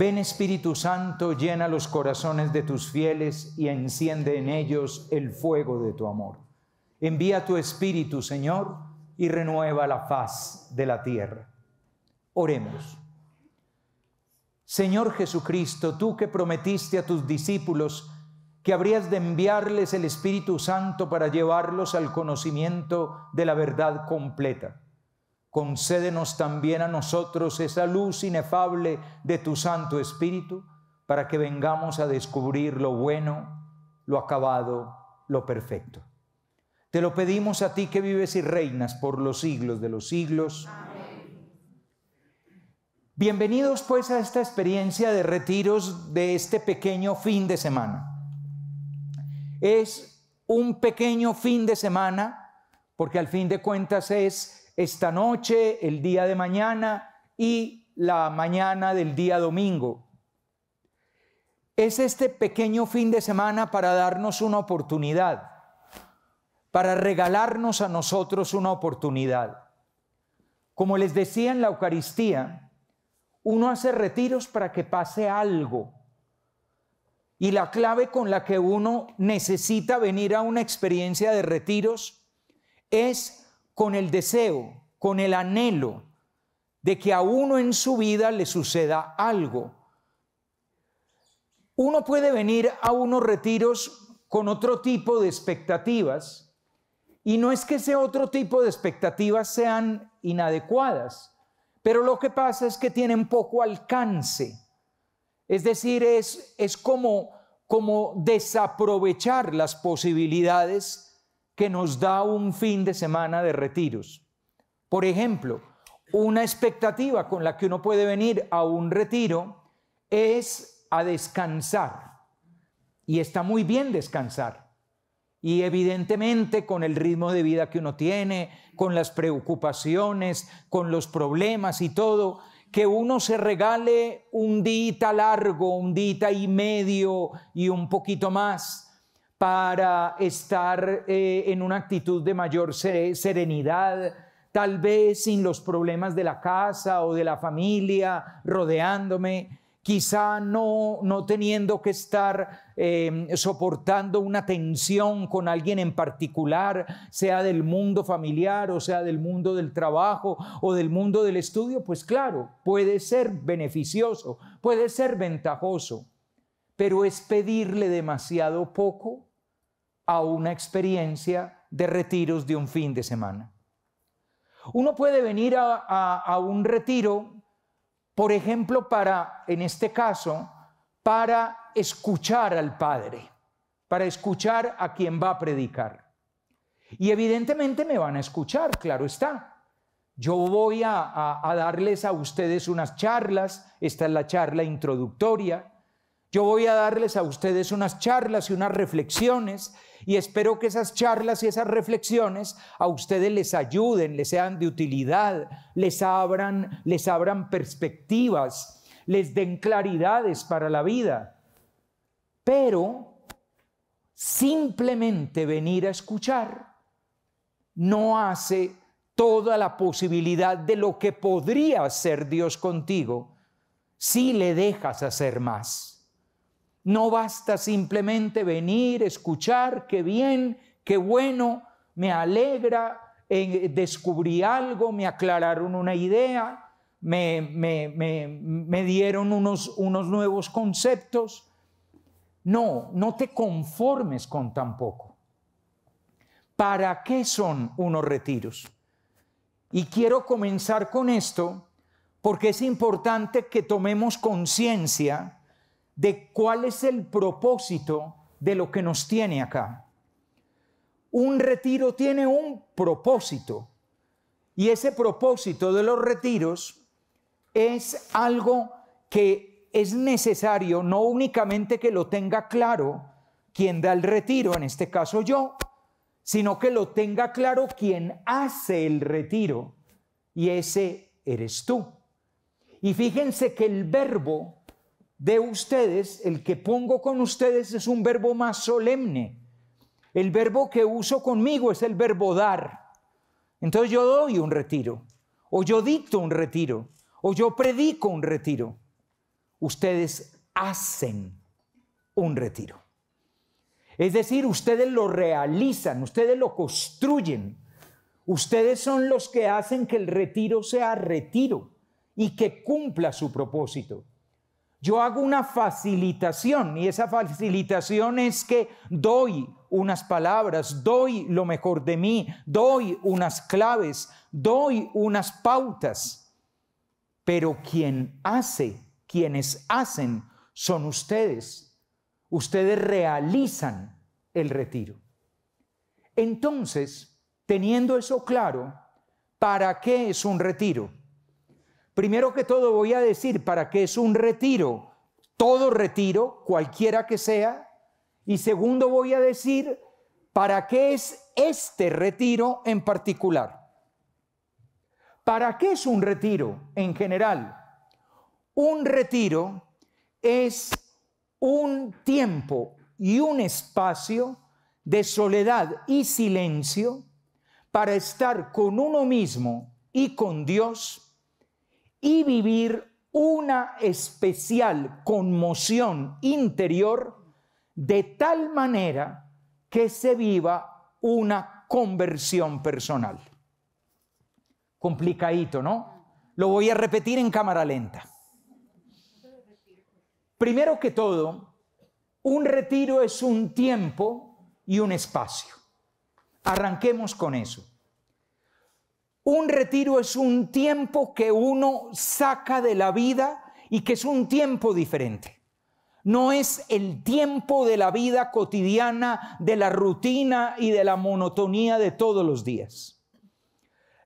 Ven Espíritu Santo, llena los corazones de tus fieles y enciende en ellos el fuego de tu amor. Envía tu Espíritu, Señor, y renueva la faz de la tierra. Oremos. Señor Jesucristo, tú que prometiste a tus discípulos que habrías de enviarles el Espíritu Santo para llevarlos al conocimiento de la verdad completa concédenos también a nosotros esa luz inefable de tu Santo Espíritu, para que vengamos a descubrir lo bueno, lo acabado, lo perfecto. Te lo pedimos a ti que vives y reinas por los siglos de los siglos. Amén. Bienvenidos pues a esta experiencia de retiros de este pequeño fin de semana. Es un pequeño fin de semana porque al fin de cuentas es esta noche, el día de mañana y la mañana del día domingo. Es este pequeño fin de semana para darnos una oportunidad, para regalarnos a nosotros una oportunidad. Como les decía en la Eucaristía, uno hace retiros para que pase algo. Y la clave con la que uno necesita venir a una experiencia de retiros es con el deseo, con el anhelo de que a uno en su vida le suceda algo. Uno puede venir a unos retiros con otro tipo de expectativas y no es que ese otro tipo de expectativas sean inadecuadas, pero lo que pasa es que tienen poco alcance. Es decir, es, es como, como desaprovechar las posibilidades que nos da un fin de semana de retiros. Por ejemplo, una expectativa con la que uno puede venir a un retiro es a descansar. Y está muy bien descansar. Y evidentemente con el ritmo de vida que uno tiene, con las preocupaciones, con los problemas y todo, que uno se regale un día largo, un día y medio y un poquito más para estar eh, en una actitud de mayor serenidad, tal vez sin los problemas de la casa o de la familia rodeándome, quizá no, teniendo que estar em, soportando una tensión con alguien en particular, sea del mundo familiar o sea del mundo del trabajo o del mundo del estudio, pues claro, puede ser beneficioso, puede ser ventajoso, pero es pedirle demasiado poco a una experiencia de retiros de un fin de semana. Uno puede venir a, un retiro, por ejemplo, para, en este caso, para escuchar al Padre, para escuchar a quien va a predicar. Y evidentemente me van a escuchar, claro está. Yo voy a, a, darles a ustedes unas charlas, esta es la charla introductoria, yo voy a darles a ustedes unas charlas y unas reflexiones y espero que esas charlas y esas reflexiones a ustedes les ayuden, les sean de utilidad, les abran, les abran perspectivas, les den claridades para la vida. Pero simplemente venir a escuchar no hace toda la posibilidad de lo que podría hacer Dios contigo si le dejas hacer más. No basta simplemente venir, escuchar, qué bien, qué bueno, me alegra, eh, descubrí algo, me aclararon una idea, me, dieron unos, unos nuevos conceptos. No, no te conformes con tan poco. ¿Para qué son unos retiros? Y quiero comenzar con esto porque es importante que tomemos conciencia de cuál es el propósito de lo que nos tiene acá. Un retiro tiene un propósito y ese propósito de los retiros es algo que es necesario, no únicamente que lo tenga claro quien da el retiro, en este caso yo, sino que lo tenga claro quien hace el retiro y ese eres tú. Y fíjense que el verbo de ustedes, el que pongo con ustedes es un verbo más solemne. El verbo que uso conmigo es el verbo dar. Entonces yo doy un retiro, o yo dicto un retiro, o yo predico un retiro. Ustedes hacen un retiro. Es decir, ustedes lo realizan, ustedes lo construyen. Ustedes son los que hacen que el retiro sea retiro y que cumpla su propósito. Yo hago una facilitación y esa facilitación es que doy unas palabras, doy lo mejor de mí, doy unas claves, doy unas pautas. Pero quien hace, quienes hacen, son ustedes. Ustedes realizan el retiro. Entonces, teniendo eso claro, ¿para qué es un retiro? Primero que todo voy a decir para qué es un retiro, todo retiro, cualquiera que sea. Y segundo voy a decir para qué es este retiro en particular. ¿Para qué es un retiro en general? Un retiro es un tiempo y un espacio de soledad y silencio para estar con uno mismo y con Dios y vivir una especial conmoción interior de tal manera que se viva una conversión personal. Complicadito, ¿no? Lo voy a repetir en cámara lenta. Primero que todo, un retiro es un tiempo y un espacio. Arranquemos con eso. Un retiro es un tiempo que uno saca de la vida y que es un tiempo diferente no es el tiempo de la vida cotidiana, de la rutina y de la monotonía de todos los días.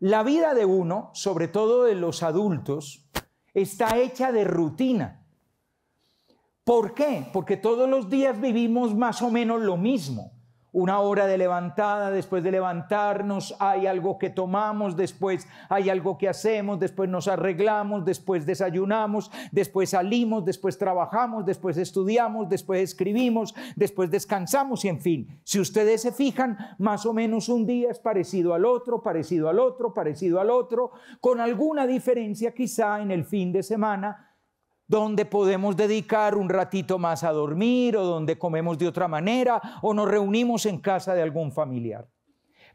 La vida de uno, sobre todo de los adultos, está hecha de rutina. ¿Por qué? Porque todos los días vivimos más o menos lo mismo una hora de levantada, después de levantarnos hay algo que tomamos, después hay algo que hacemos, después nos arreglamos, después desayunamos, después salimos, después trabajamos, después estudiamos, después escribimos, después descansamos y en fin, si ustedes se fijan, más o menos un día es parecido al otro, parecido al otro, parecido al otro, con alguna diferencia quizá en el fin de semana, donde podemos dedicar un ratito más a dormir o donde comemos de otra manera o nos reunimos en casa de algún familiar.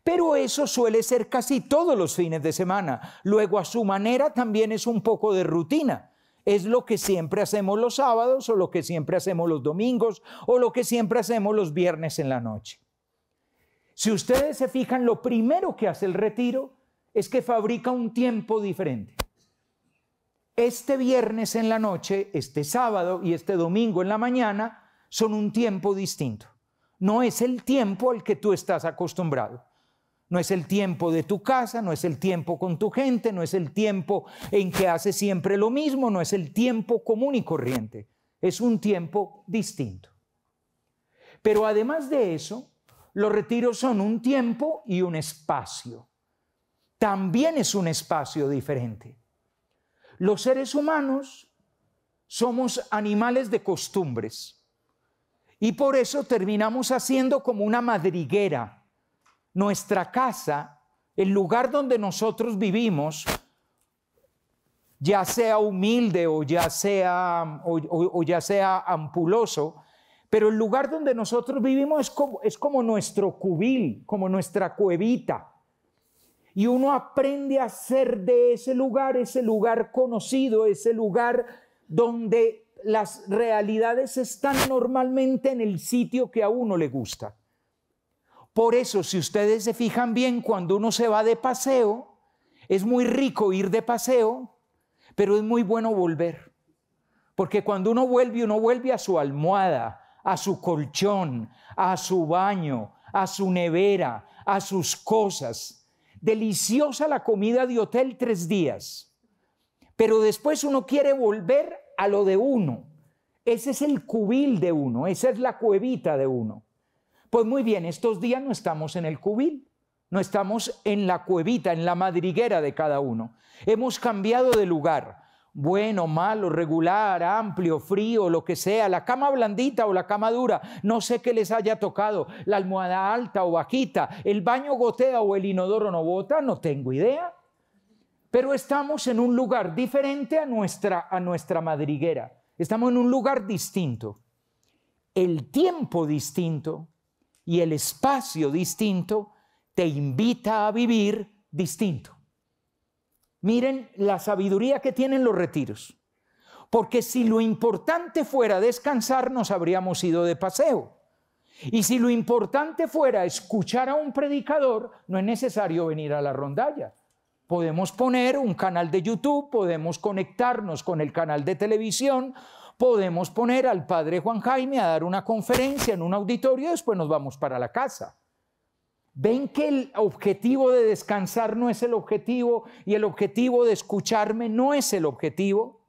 Pero eso suele ser casi todos los fines de semana. Luego a su manera también es un poco de rutina. Es lo que siempre hacemos los sábados o lo que siempre hacemos los domingos o lo que siempre hacemos los viernes en la noche. Si ustedes se fijan, lo primero que hace el retiro es que fabrica un tiempo diferente este viernes en la noche, este sábado y este domingo en la mañana son un tiempo distinto. No es el tiempo al que tú estás acostumbrado. No es el tiempo de tu casa, no es el tiempo con tu gente, no es el tiempo en que haces siempre lo mismo, no es el tiempo común y corriente. Es un tiempo distinto. Pero además de eso, los retiros son un tiempo y un espacio. También es un espacio diferente. Los seres humanos somos animales de costumbres y por eso terminamos haciendo como una madriguera nuestra casa, el lugar donde nosotros vivimos, ya sea humilde o ya sea, o, ya sea ampuloso, pero el lugar donde nosotros vivimos es como, es como nuestro cubil, como nuestra cuevita. Y uno aprende a ser de ese lugar, ese lugar conocido, ese lugar donde las realidades están normalmente en el sitio que a uno le gusta. Por eso, si ustedes se fijan bien, cuando uno se va de paseo, es muy rico ir de paseo, pero es muy bueno volver. Porque cuando uno vuelve, uno vuelve a su almohada, a su colchón, a su baño, a su nevera, a sus cosas deliciosa la comida de hotel tres días, pero después uno quiere volver a lo de uno. Ese es el cubil de uno, esa es la cuevita de uno. Pues muy bien, estos días no estamos en el cubil, no estamos en la cuevita, en la madriguera de cada uno. Hemos cambiado de lugar bueno, malo, regular, amplio, frío, lo que sea, la cama blandita o la cama dura, no sé qué les haya tocado, la almohada alta o bajita, el baño gotea o el inodoro no bota, no tengo idea. Pero estamos en un lugar diferente a nuestra, a nuestra madriguera, estamos en un lugar distinto. El tiempo distinto y el espacio distinto te invita a vivir distinto. Miren la sabiduría que tienen los retiros. Porque si lo importante fuera descansar, nos habríamos ido de paseo. Y si lo importante fuera escuchar a un predicador, no es necesario venir a la rondalla. Podemos poner un canal de YouTube, podemos conectarnos con el canal de televisión, podemos poner al padre Juan Jaime a dar una conferencia en un auditorio y después nos vamos para la casa ven que el objetivo de descansar no es el objetivo y el objetivo de escucharme no es el objetivo.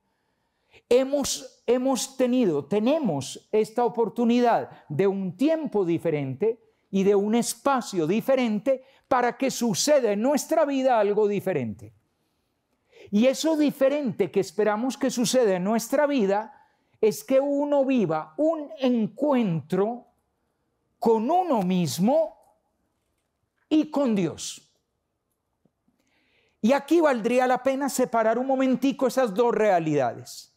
Hemos, hemos tenido, tenemos esta oportunidad de un tiempo diferente y de un espacio diferente para que suceda en nuestra vida algo diferente. Y eso diferente que esperamos que suceda en nuestra vida es que uno viva un encuentro con uno mismo y con Dios. Y aquí valdría la pena separar un momentico esas dos realidades.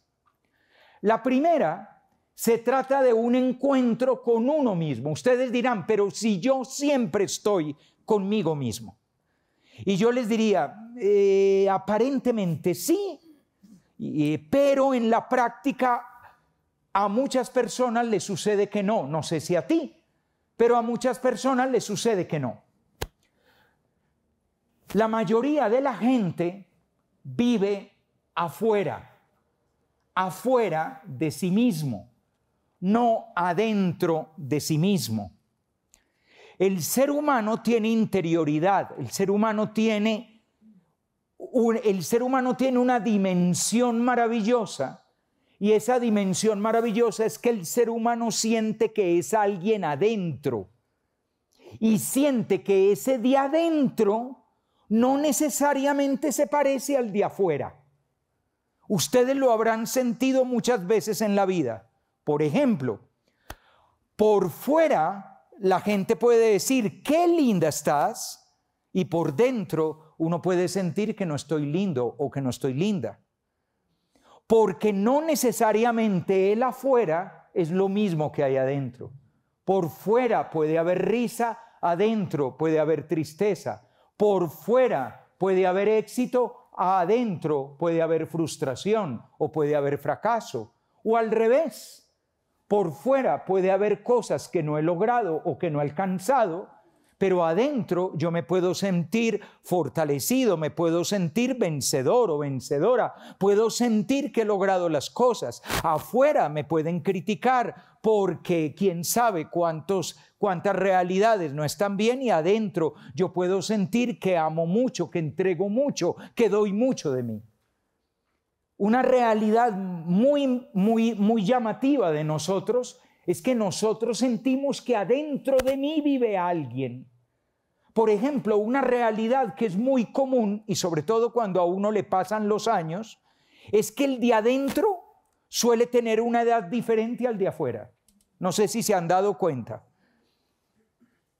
La primera se trata de un encuentro con uno mismo. Ustedes dirán, pero si yo siempre estoy conmigo mismo. Y yo les diría, eh, aparentemente sí, eh, pero en la práctica a muchas personas les sucede que no. No sé si a ti, pero a muchas personas les sucede que no. La mayoría de la gente vive afuera, afuera de sí mismo, no adentro de sí mismo. El ser humano tiene interioridad, el ser humano tiene, el ser humano tiene una dimensión maravillosa y esa dimensión maravillosa es que el ser humano siente que es alguien adentro y siente que ese de adentro no necesariamente se parece al de afuera. Ustedes lo habrán sentido muchas veces en la vida. Por ejemplo, por fuera la gente puede decir, qué linda estás, y por dentro uno puede sentir que no estoy lindo o que no estoy linda. Porque no necesariamente el afuera es lo mismo que hay adentro. Por fuera puede haber risa, adentro puede haber tristeza. Por fuera puede haber éxito, adentro puede haber frustración o puede haber fracaso. O al revés, por fuera puede haber cosas que no he logrado o que no he alcanzado, pero adentro yo me puedo sentir fortalecido, me puedo sentir vencedor o vencedora, puedo sentir que he logrado las cosas. Afuera me pueden criticar porque quién sabe cuántos cuántas realidades no están bien y adentro yo puedo sentir que amo mucho, que entrego mucho, que doy mucho de mí. Una realidad muy, muy, muy llamativa de nosotros es que nosotros sentimos que adentro de mí vive alguien. Por ejemplo, una realidad que es muy común, y sobre todo cuando a uno le pasan los años, es que el de adentro suele tener una edad diferente al de afuera. No sé si se han dado cuenta.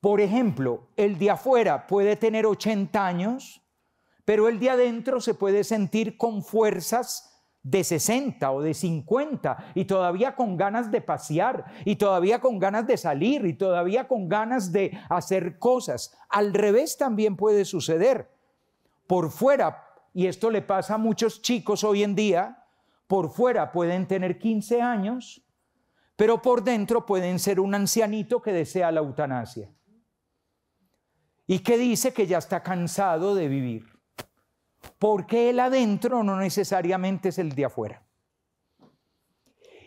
Por ejemplo, el día afuera puede tener 80 años, pero el día adentro se puede sentir con fuerzas de 60 o de 50 y todavía con ganas de pasear y todavía con ganas de salir y todavía con ganas de hacer cosas. Al revés también puede suceder. Por fuera, y esto le pasa a muchos chicos hoy en día, por fuera pueden tener 15 años, pero por dentro pueden ser un ancianito que desea la eutanasia y que dice que ya está cansado de vivir. Porque el adentro no necesariamente es el de afuera.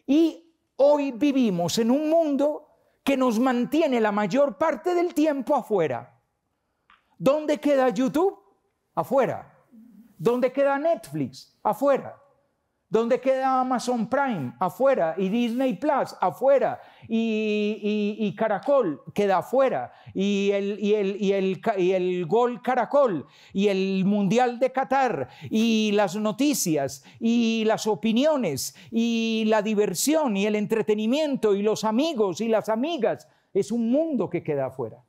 Y hoy vivimos en un mundo que nos mantiene la mayor parte del tiempo afuera. ¿Dónde queda YouTube? Afuera. ¿Dónde queda Netflix? Afuera. ¿Dónde queda Amazon Prime? Afuera. Y Disney Plus, afuera. Y, Caracol, queda afuera. Y el, y, el, Gol Caracol, y el Mundial de Qatar, y las noticias, y las opiniones, y la diversión, y el entretenimiento, y los amigos, y las amigas. Es un mundo que queda afuera.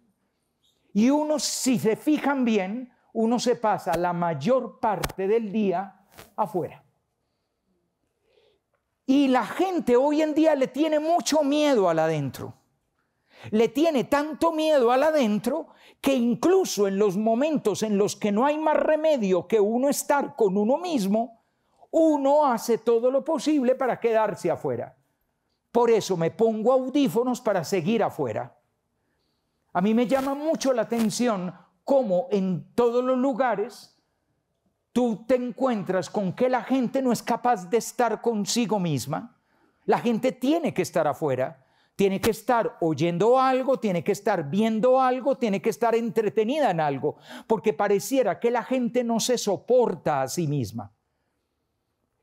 Y uno, si se fijan bien, uno se pasa la mayor parte del día afuera. Y la gente hoy en día le tiene mucho miedo al adentro. Le tiene tanto miedo al adentro que incluso en los momentos en los que no hay más remedio que uno estar con uno mismo, uno hace todo lo posible para quedarse afuera. Por eso me pongo audífonos para seguir afuera. A mí me llama mucho la atención cómo en todos los lugares tú te encuentras con que la gente no es capaz de estar consigo misma. La gente tiene que estar afuera, tiene que estar oyendo algo, tiene que estar viendo algo, tiene que estar entretenida en algo, porque pareciera que la gente no se soporta a sí misma.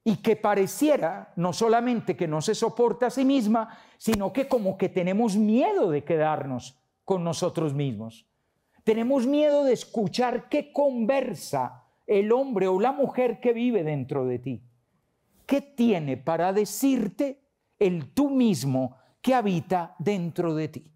Y que pareciera no solamente que no se soporta a sí misma, sino que como que tenemos miedo de quedarnos con nosotros mismos. Tenemos miedo de escuchar qué conversa el hombre o la mujer que vive dentro de ti? ¿Qué tiene para decirte el tú mismo que habita dentro de ti?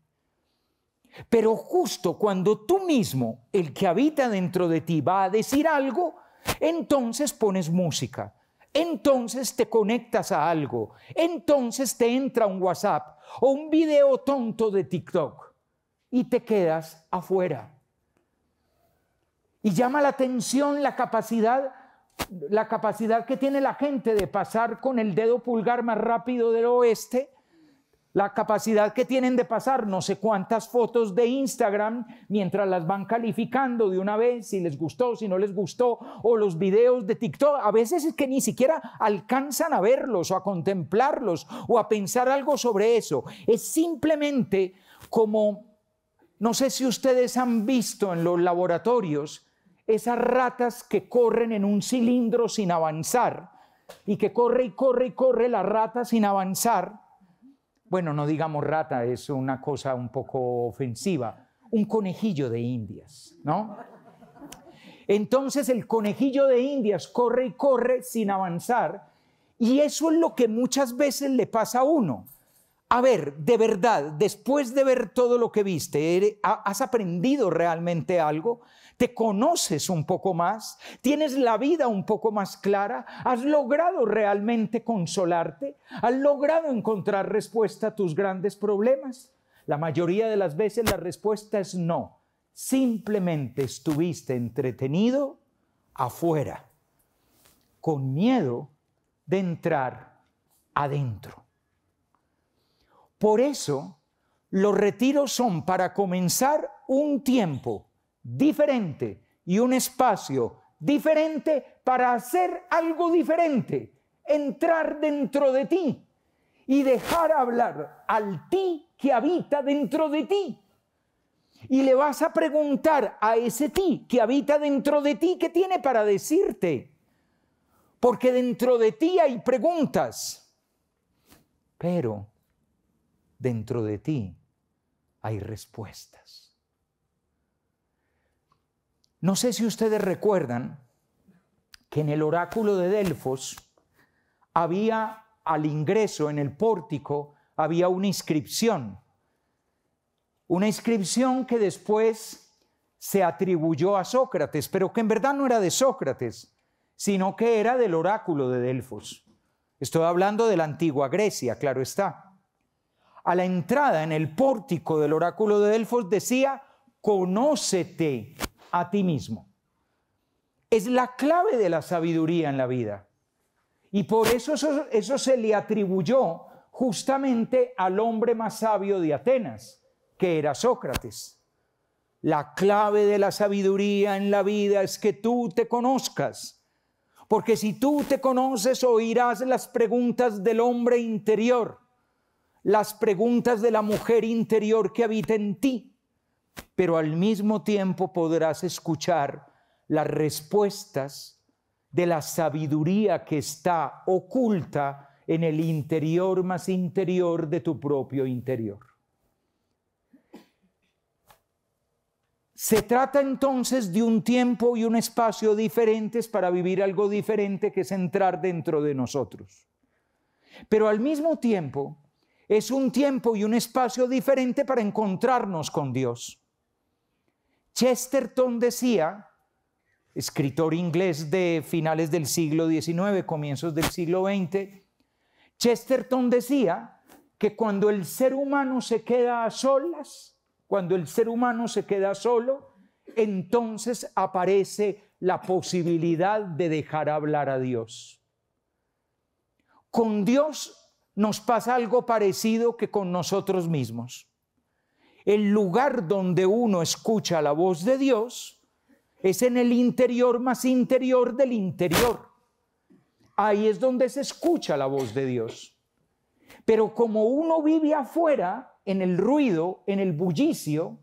Pero justo cuando tú mismo, el que habita dentro de ti, va a decir algo, entonces pones música, entonces te conectas a algo, entonces te entra un WhatsApp o un video tonto de TikTok y te quedas afuera. Y llama la atención la capacidad, la capacidad que tiene la gente de pasar con el dedo pulgar más rápido del oeste, la capacidad que tienen de pasar no sé cuántas fotos de Instagram mientras las van calificando de una vez, si les gustó, si no les gustó, o los videos de TikTok. A veces es que ni siquiera alcanzan a verlos o a contemplarlos o a pensar algo sobre eso. Es simplemente como, no sé si ustedes han visto en los laboratorios, esas ratas que corren en un cilindro sin avanzar y que corre y corre y corre la rata sin avanzar. Bueno, no digamos rata, es una cosa un poco ofensiva. Un conejillo de indias, ¿no? Entonces el conejillo de indias corre y corre sin avanzar. Y eso es lo que muchas veces le pasa a uno. A ver, de verdad, después de ver todo lo que viste, ¿has aprendido realmente algo? te conoces un poco más, tienes la vida un poco más clara, has logrado realmente consolarte, has logrado encontrar respuesta a tus grandes problemas. La mayoría de las veces la respuesta es no. Simplemente estuviste entretenido afuera, con miedo de entrar adentro. Por eso, los retiros son para comenzar un tiempo diferente y un espacio diferente para hacer algo diferente, entrar dentro de ti y dejar hablar al ti que habita dentro de ti. Y le vas a preguntar a ese ti que habita dentro de ti qué tiene para decirte. Porque dentro de ti hay preguntas, pero dentro de ti hay respuestas. No sé si ustedes recuerdan que en el oráculo de Delfos había al ingreso en el pórtico, había una inscripción. Una inscripción que después se atribuyó a Sócrates, pero que en verdad no era de Sócrates, sino que era del oráculo de Delfos. Estoy hablando de la antigua Grecia, claro está. A la entrada en el pórtico del oráculo de Delfos decía, conócete a ti mismo. Es la clave de la sabiduría en la vida. Y por eso, eso eso, se le atribuyó justamente al hombre más sabio de Atenas, que era Sócrates. La clave de la sabiduría en la vida es que tú te conozcas, porque si tú te conoces oirás las preguntas del hombre interior, las preguntas de la mujer interior que habita en ti pero al mismo tiempo podrás escuchar las respuestas de la sabiduría que está oculta en el interior más interior de tu propio interior. Se trata entonces de un tiempo y un espacio diferentes para vivir algo diferente que es entrar dentro de nosotros. Pero al mismo tiempo es un tiempo y un espacio diferente para encontrarnos con Dios. Chesterton decía, escritor inglés de finales del siglo XIX, comienzos del siglo XX, Chesterton decía que cuando el ser humano se queda a solas, cuando el ser humano se queda solo, entonces aparece la posibilidad de dejar hablar a Dios. Con Dios nos pasa algo parecido que con nosotros mismos el lugar donde uno escucha la voz de Dios es en el interior más interior del interior. Ahí es donde se escucha la voz de Dios. Pero como uno vive afuera, en el ruido, en el bullicio,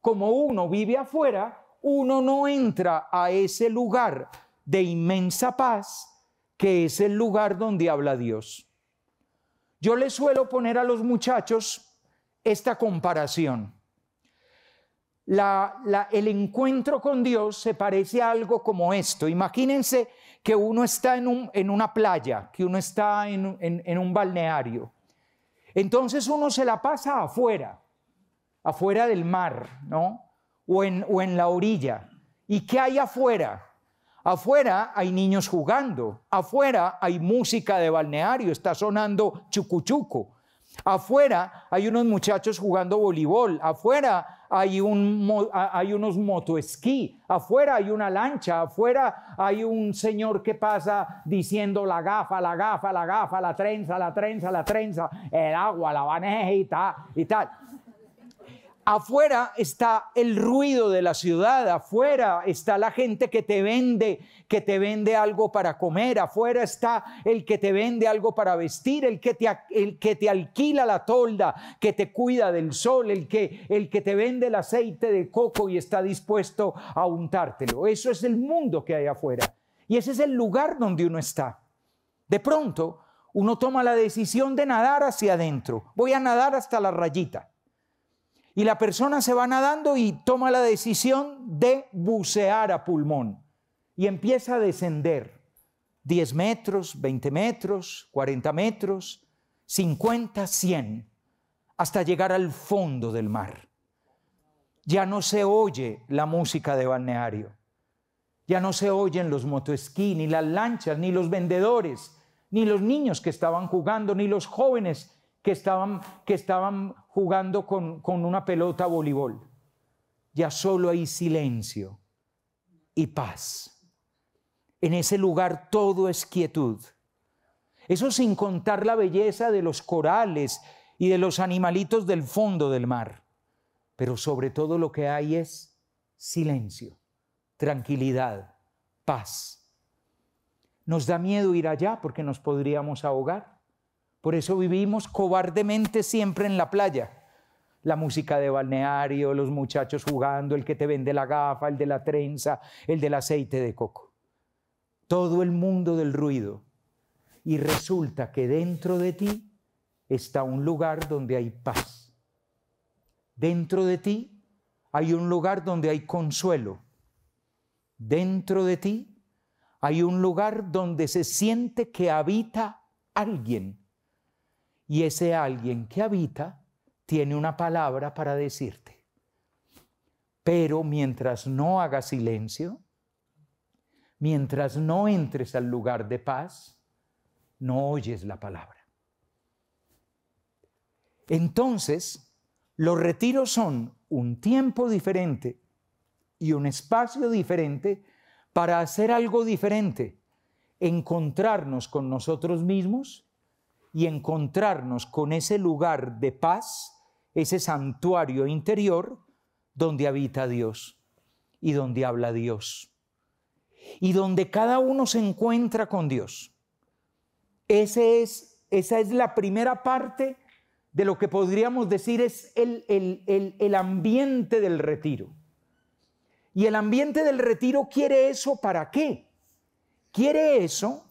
como uno vive afuera, uno no entra a ese lugar de inmensa paz que es el lugar donde habla Dios. Yo le suelo poner a los muchachos esta comparación. el encuentro con Dios se parece a algo como esto. Imagínense que uno está en, una playa, que uno está en, un balneario. Entonces uno se la pasa afuera, afuera del mar, ¿no? O en, o en la orilla. ¿Y qué hay afuera? Afuera hay niños jugando, afuera hay música de balneario, está sonando chucuchuco, Afuera hay unos muchachos jugando voleibol, afuera hay, un, hay unos motoesquí, afuera hay una lancha, afuera hay un señor que pasa diciendo la gafa, la gafa, la gafa, la trenza, la trenza, la trenza, el agua, la y y tal. Afuera está el ruido de la ciudad, afuera está la gente que te vende, que te vende algo para comer, afuera está el que te vende algo para vestir, el que te, el que te alquila la tolda, que te cuida del sol, el que, el que te vende el aceite de coco y está dispuesto a untártelo. Eso es el mundo que hay afuera. Y ese es el lugar donde uno está. De pronto, uno toma la decisión de nadar hacia adentro. Voy a nadar hasta la rayita. Y la persona se va nadando y toma la decisión de bucear a pulmón y empieza a descender 10 metros, 20 metros, 40 metros, 50, 100, hasta llegar al fondo del mar. Ya no se oye la música de balneario, ya no se oyen los motoesquí, ni las lanchas, ni los vendedores, ni los niños que estaban jugando, ni los jóvenes que estaban, que estaban jugando con, con una pelota voleibol. Ya solo hay silencio y paz. En ese lugar todo es quietud. Eso sin contar la belleza de los corales y de los animalitos del fondo del mar. Pero sobre todo lo que hay es silencio, tranquilidad, paz. Nos da miedo ir allá porque nos podríamos ahogar. Por eso vivimos cobardemente siempre en la playa. La música de balneario, los muchachos jugando, el que te vende la gafa, el de la trenza, el del aceite de coco. Todo el mundo del ruido. Y resulta que dentro de ti está un lugar donde hay paz. Dentro de ti hay un lugar donde hay consuelo. Dentro de ti hay un lugar donde se siente que habita alguien y ese alguien que habita tiene una palabra para decirte. Pero mientras no hagas silencio, mientras no entres al lugar de paz, no oyes la palabra. Entonces, los retiros son un tiempo diferente y un espacio diferente para hacer algo diferente, encontrarnos con nosotros mismos y encontrarnos con ese lugar de paz, ese santuario interior donde habita Dios y donde habla Dios y donde cada uno se encuentra con Dios. es, esa es la primera parte de lo que podríamos decir es el, el ambiente del retiro. Y el ambiente del retiro quiere eso para qué? Quiere eso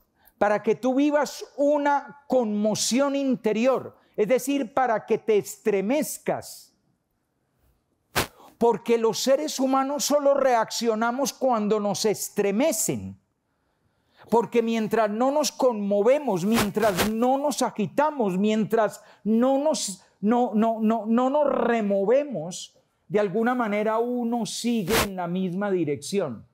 para que tú vivas una conmoción interior, es decir, para que te estremezcas. Porque los seres humanos solo reaccionamos cuando nos estremecen. Porque mientras no nos conmovemos, mientras no nos agitamos, mientras no nos, no nos removemos, de alguna manera uno sigue en la misma dirección.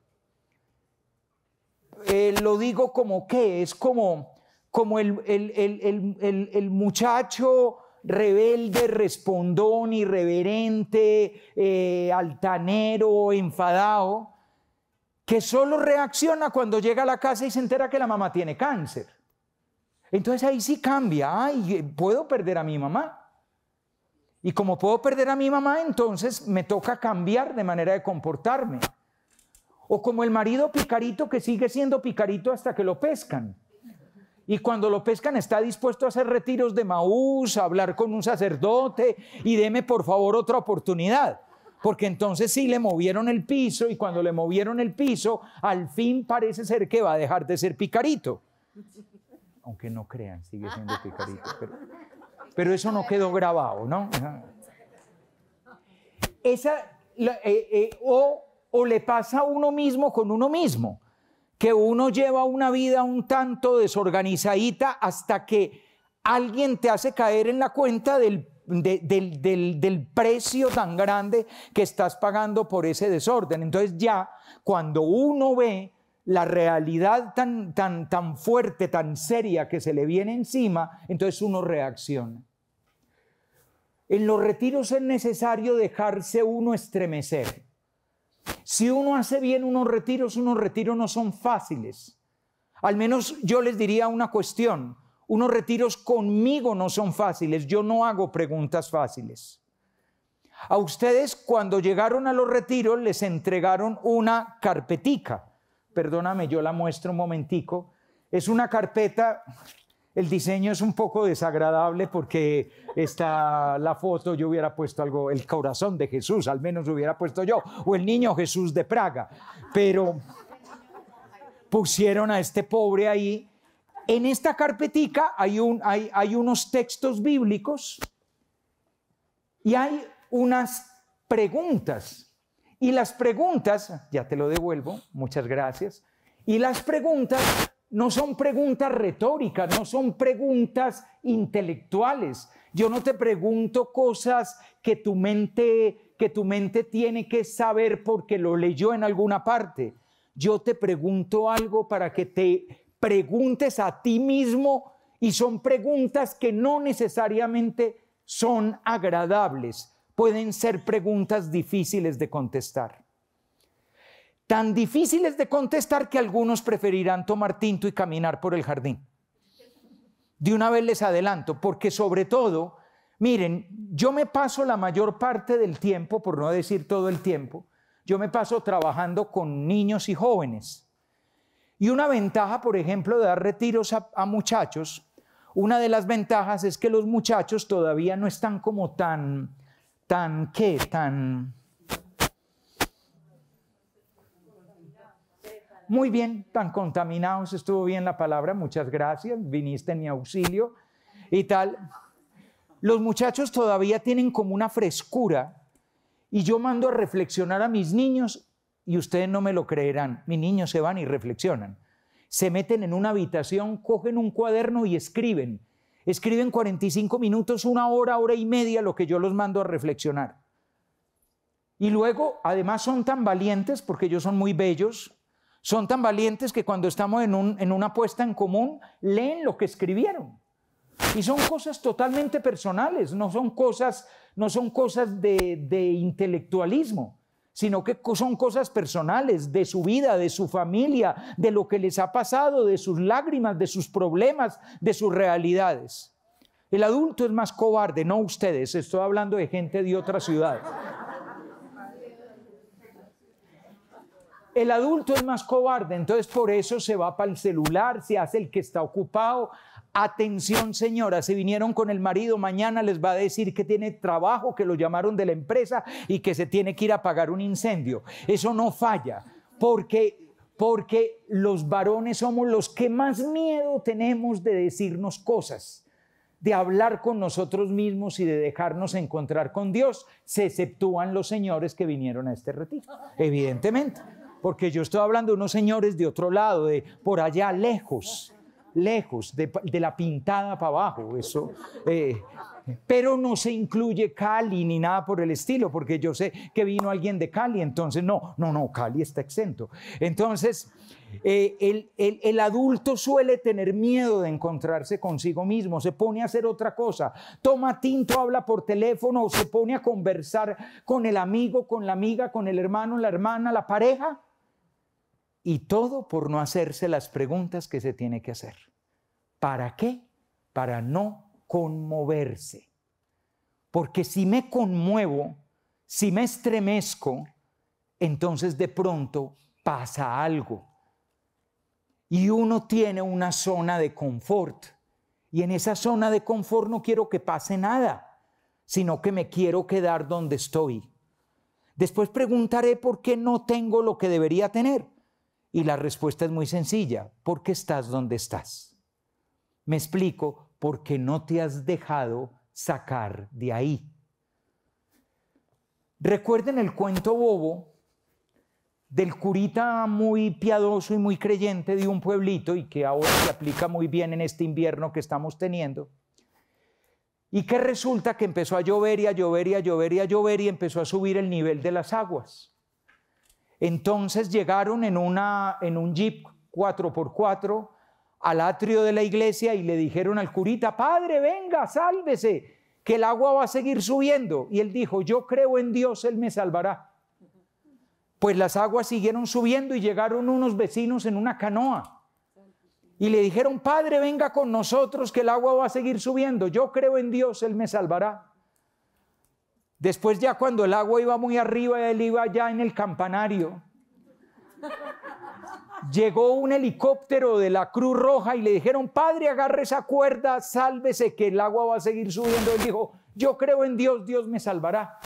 Eh, lo digo como que es como, como el, el, el, el, muchacho rebelde, respondón, irreverente, eh, altanero, enfadado, que solo reacciona cuando llega a la casa y se entera que la mamá tiene cáncer. Entonces ahí sí cambia, ay, puedo perder a mi mamá. Y como puedo perder a mi mamá, entonces me toca cambiar de manera de comportarme. O como el marido picarito que sigue siendo picarito hasta que lo pescan. Y cuando lo pescan está dispuesto a hacer retiros de Maús, a hablar con un sacerdote y deme por favor otra oportunidad. Porque entonces sí le movieron el piso y cuando le movieron el piso, al fin parece ser que va a dejar de ser picarito. Aunque no crean, sigue siendo picarito. Pero, eso no quedó grabado, ¿no? Esa, eh, eh, o o le pasa a uno mismo con uno mismo, que uno lleva una vida un tanto desorganizadita hasta que alguien te hace caer en la cuenta del, precio tan grande que estás pagando por ese desorden. Entonces ya cuando uno ve la realidad tan, tan, tan fuerte, tan seria que se le viene encima, entonces uno reacciona. En los retiros es necesario dejarse uno estremecer. Si uno hace bien unos retiros, unos retiros no son fáciles. Al menos yo les diría una cuestión. Unos retiros conmigo no son fáciles. Yo no hago preguntas fáciles. A ustedes cuando llegaron a los retiros les entregaron una carpetica. Perdóname, yo la muestro un momentico. Es una carpeta, el diseño es un poco desagradable porque está la foto, yo hubiera puesto algo, el corazón de Jesús, al menos hubiera puesto yo, o el niño Jesús de Praga. Pero pusieron a este pobre ahí. En esta carpetica hay, hay unos textos bíblicos y hay unas preguntas. Y las preguntas, ya te lo devuelvo, muchas gracias. Y las preguntas no son preguntas retóricas, no son preguntas intelectuales. Yo no te pregunto cosas que tu mente que tu mente tiene que saber porque lo leyó en alguna parte. Yo te pregunto algo para que te preguntes a ti mismo y son preguntas que no necesariamente son agradables, pueden ser preguntas difíciles de contestar tan difíciles de contestar que algunos preferirán tomar tinto y caminar por el jardín. De una vez les adelanto, porque sobre todo, miren, yo me paso la mayor parte del tiempo, por no decir todo el tiempo, yo me paso trabajando con niños y jóvenes. Y una ventaja, por ejemplo, de dar retiros a, muchachos, una de las ventajas es que los muchachos todavía no están como tan, tan, ¿qué? Tan, Muy bien, tan contaminados, estuvo bien la palabra, muchas gracias, viniste en mi auxilio y tal. Los muchachos todavía tienen como una frescura y yo mando a reflexionar a mis niños y ustedes no me lo creerán, mis niños se van y reflexionan. Se meten en una habitación, cogen un cuaderno y escriben. Escriben 45 minutos, una hora, hora y media lo que yo los mando a reflexionar. Y luego, además, son tan valientes porque ellos son muy bellos son tan valientes que cuando estamos en, una apuesta en común, leen lo que escribieron. Y son cosas totalmente personales, no son cosas, no son cosas de, de, intelectualismo, sino que son cosas personales de su vida, de su familia, de lo que les ha pasado, de sus lágrimas, de sus problemas, de sus realidades. El adulto es más cobarde, no ustedes, estoy hablando de gente de otra ciudad. El adulto es más cobarde, entonces por eso se va para el celular, se hace el que está ocupado. Atención señora, si vinieron con el marido, mañana les va a decir que tiene trabajo, que lo llamaron de la empresa y que se tiene que ir a pagar un incendio. Eso no falla, porque porque los varones somos los que más miedo tenemos de decirnos cosas, de hablar con nosotros mismos y de dejarnos encontrar con Dios. Se exceptúan los señores que vinieron a este retiro, evidentemente. Porque yo estoy hablando de unos señores de otro lado, de por allá lejos, lejos, de, la pintada para abajo, eso. Eh, pero no se incluye Cali ni nada por el estilo, porque yo sé que vino alguien de Cali, entonces no, no, no, Cali está exento. Entonces, eh, el, el, adulto suele tener miedo de encontrarse consigo mismo, se pone a hacer otra cosa, toma tinto, habla por teléfono o se pone a conversar con el amigo, con la amiga, con el hermano, la hermana, la pareja y todo por no hacerse las preguntas que se tiene que hacer. ¿Para qué? Para no conmoverse. Porque si me conmuevo, si me estremezco, entonces de pronto pasa algo. Y uno tiene una zona de confort. Y en esa zona de confort no quiero que pase nada, sino que me quiero quedar donde estoy. Después preguntaré por qué no tengo lo que debería tener. Y la respuesta es muy sencilla, porque estás donde estás. Me explico, porque no te has dejado sacar de ahí. Recuerden el cuento bobo del curita muy piadoso y muy creyente de un pueblito y que ahora se aplica muy bien en este invierno que estamos teniendo. Y que resulta que empezó a llover y a llover y a llover y a llover y empezó a subir el nivel de las aguas. Entonces llegaron en, una, en un jeep 4x4 al atrio de la iglesia y le dijeron al curita, Padre, venga, sálvese, que el agua va a seguir subiendo. Y él dijo, yo creo en Dios, Él me salvará. Pues las aguas siguieron subiendo y llegaron unos vecinos en una canoa. Y le dijeron, Padre, venga con nosotros, que el agua va a seguir subiendo. Yo creo en Dios, Él me salvará. Después ya cuando el agua iba muy arriba, él iba ya en el campanario. Llegó un helicóptero de la Cruz Roja y le dijeron, padre, agarre esa cuerda, sálvese que el agua va a seguir subiendo. Él dijo, yo creo en Dios, Dios me salvará.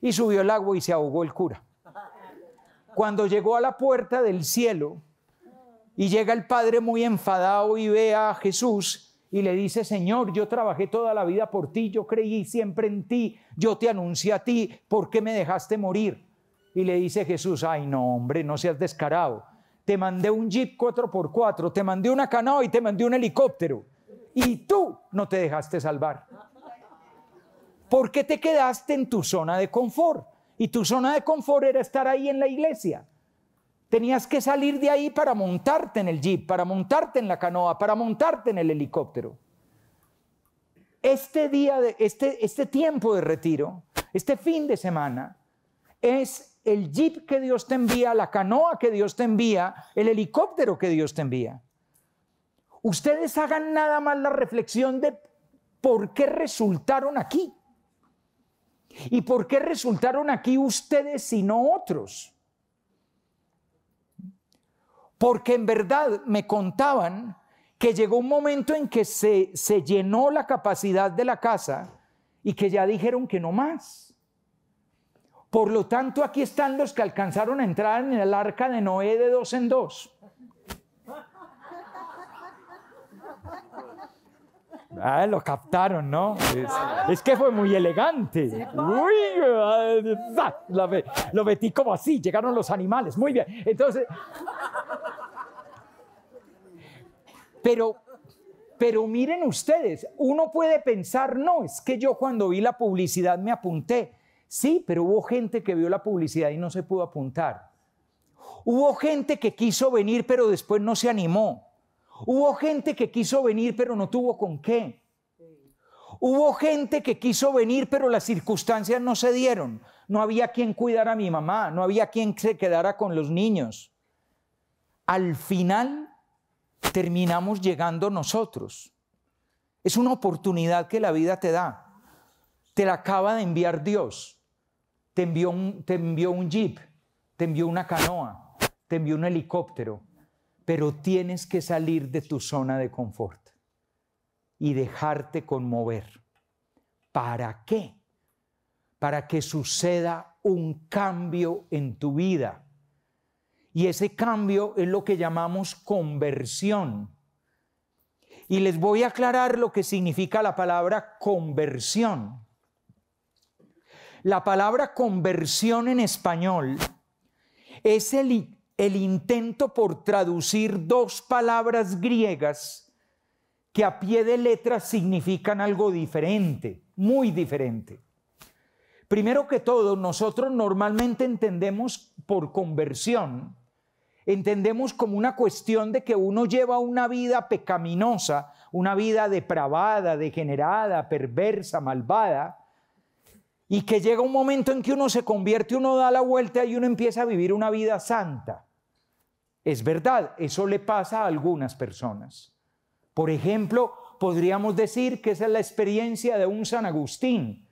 Y subió el agua y se ahogó el cura. Cuando llegó a la puerta del cielo y llega el padre muy enfadado y ve a Jesús, y le dice, Señor, yo trabajé toda la vida por ti, yo creí siempre en ti, yo te anuncié a ti, ¿por qué me dejaste morir? Y le dice Jesús, ay no, hombre, no seas descarado. Te mandé un jeep 4x4, te mandé una canoa y te mandé un helicóptero. Y tú no te dejaste salvar. ¿Por qué te quedaste en tu zona de confort? Y tu zona de confort era estar ahí en la iglesia tenías que salir de ahí para montarte en el jeep, para montarte en la canoa, para montarte en el helicóptero. Este día, de, este, este tiempo de retiro, este fin de semana, es el jeep que Dios te envía, la canoa que Dios te envía, el helicóptero que Dios te envía. Ustedes hagan nada más la reflexión de por qué resultaron aquí. ¿Y por qué resultaron aquí ustedes y no otros? porque en verdad me contaban que llegó un momento en que se, se llenó la capacidad de la casa y que ya dijeron que no más. Por lo tanto, aquí están los que alcanzaron a entrar en el arca de Noé de dos en dos. Ah, lo captaron, ¿no? Es, que fue muy elegante. Ah, lo metí como así, llegaron los animales, muy bien. Entonces, pero, pero miren ustedes, uno puede pensar, no, es que yo cuando vi la publicidad me apunté. Sí, pero hubo gente que vio la publicidad y no se pudo apuntar. Hubo gente que quiso venir, pero después no se animó. Hubo gente que quiso venir pero no tuvo con qué. Hubo gente que quiso venir pero las circunstancias no se dieron. No había quien cuidara a mi mamá, no había quien se quedara con los niños. Al final terminamos llegando nosotros. Es una oportunidad que la vida te da. Te la acaba de enviar Dios. Te envió un, te envió un jeep, te envió una canoa, te envió un helicóptero, pero tienes que salir de tu zona de confort y dejarte conmover. ¿Para qué? Para que suceda un cambio en tu vida. Y ese cambio es lo que llamamos conversión. Y les voy a aclarar lo que significa la palabra conversión. La palabra conversión en español es el el intento por traducir dos palabras griegas que a pie de letra significan algo diferente, muy diferente. Primero que todo, nosotros normalmente entendemos por conversión, entendemos como una cuestión de que uno lleva una vida pecaminosa, una vida depravada, degenerada, perversa, malvada, y que llega un momento en que uno se convierte, uno da la vuelta y uno empieza a vivir una vida santa. Es verdad, eso le pasa a algunas personas. Por ejemplo, podríamos decir que esa es la experiencia de un San Agustín,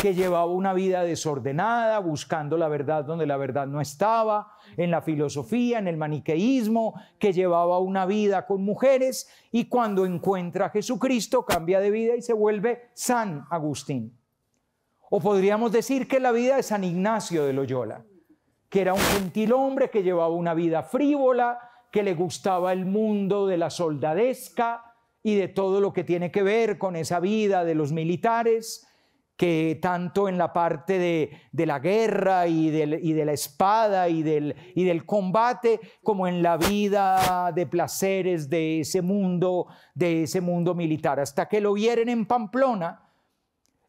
que llevaba una vida desordenada, buscando la verdad donde la verdad no estaba, en la filosofía, en el maniqueísmo, que llevaba una vida con mujeres y cuando encuentra a Jesucristo cambia de vida y se vuelve San Agustín. O podríamos decir que la vida de San Ignacio de Loyola, que era un gentil hombre que llevaba una vida frívola, que le gustaba el mundo de la soldadesca y de todo lo que tiene que ver con esa vida de los militares, que tanto en la parte de, la guerra y, de la espada y del, combate, como en la vida de placeres de ese mundo, de ese mundo militar, hasta que lo vieron en Pamplona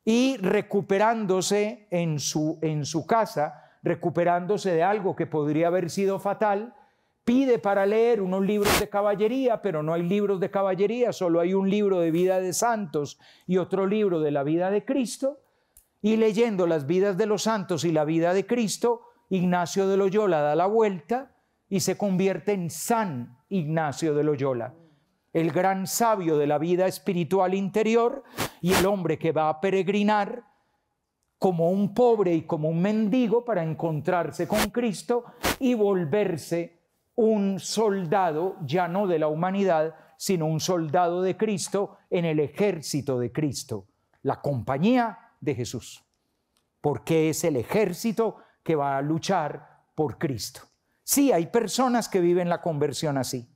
y recuperándose en su casa, recuperándose de algo que podría haber sido fatal, pide para leer unos libros de caballería, pero no hay libros de caballería, solo hay un libro de vida de santos y otro libro de la vida de Cristo. Y leyendo las vidas de los santos y la vida de Cristo, Ignacio de Loyola da la vuelta y se convierte en San Ignacio de Loyola, el gran sabio de la vida espiritual interior y el hombre que va a peregrinar como un pobre y como un mendigo para encontrarse con Cristo y volverse un soldado ya no de la humanidad, sino un soldado de Cristo en el ejército de Cristo, la compañía de Jesús, porque es el ejército que va a luchar por Cristo. Sí, hay personas que viven la conversión así,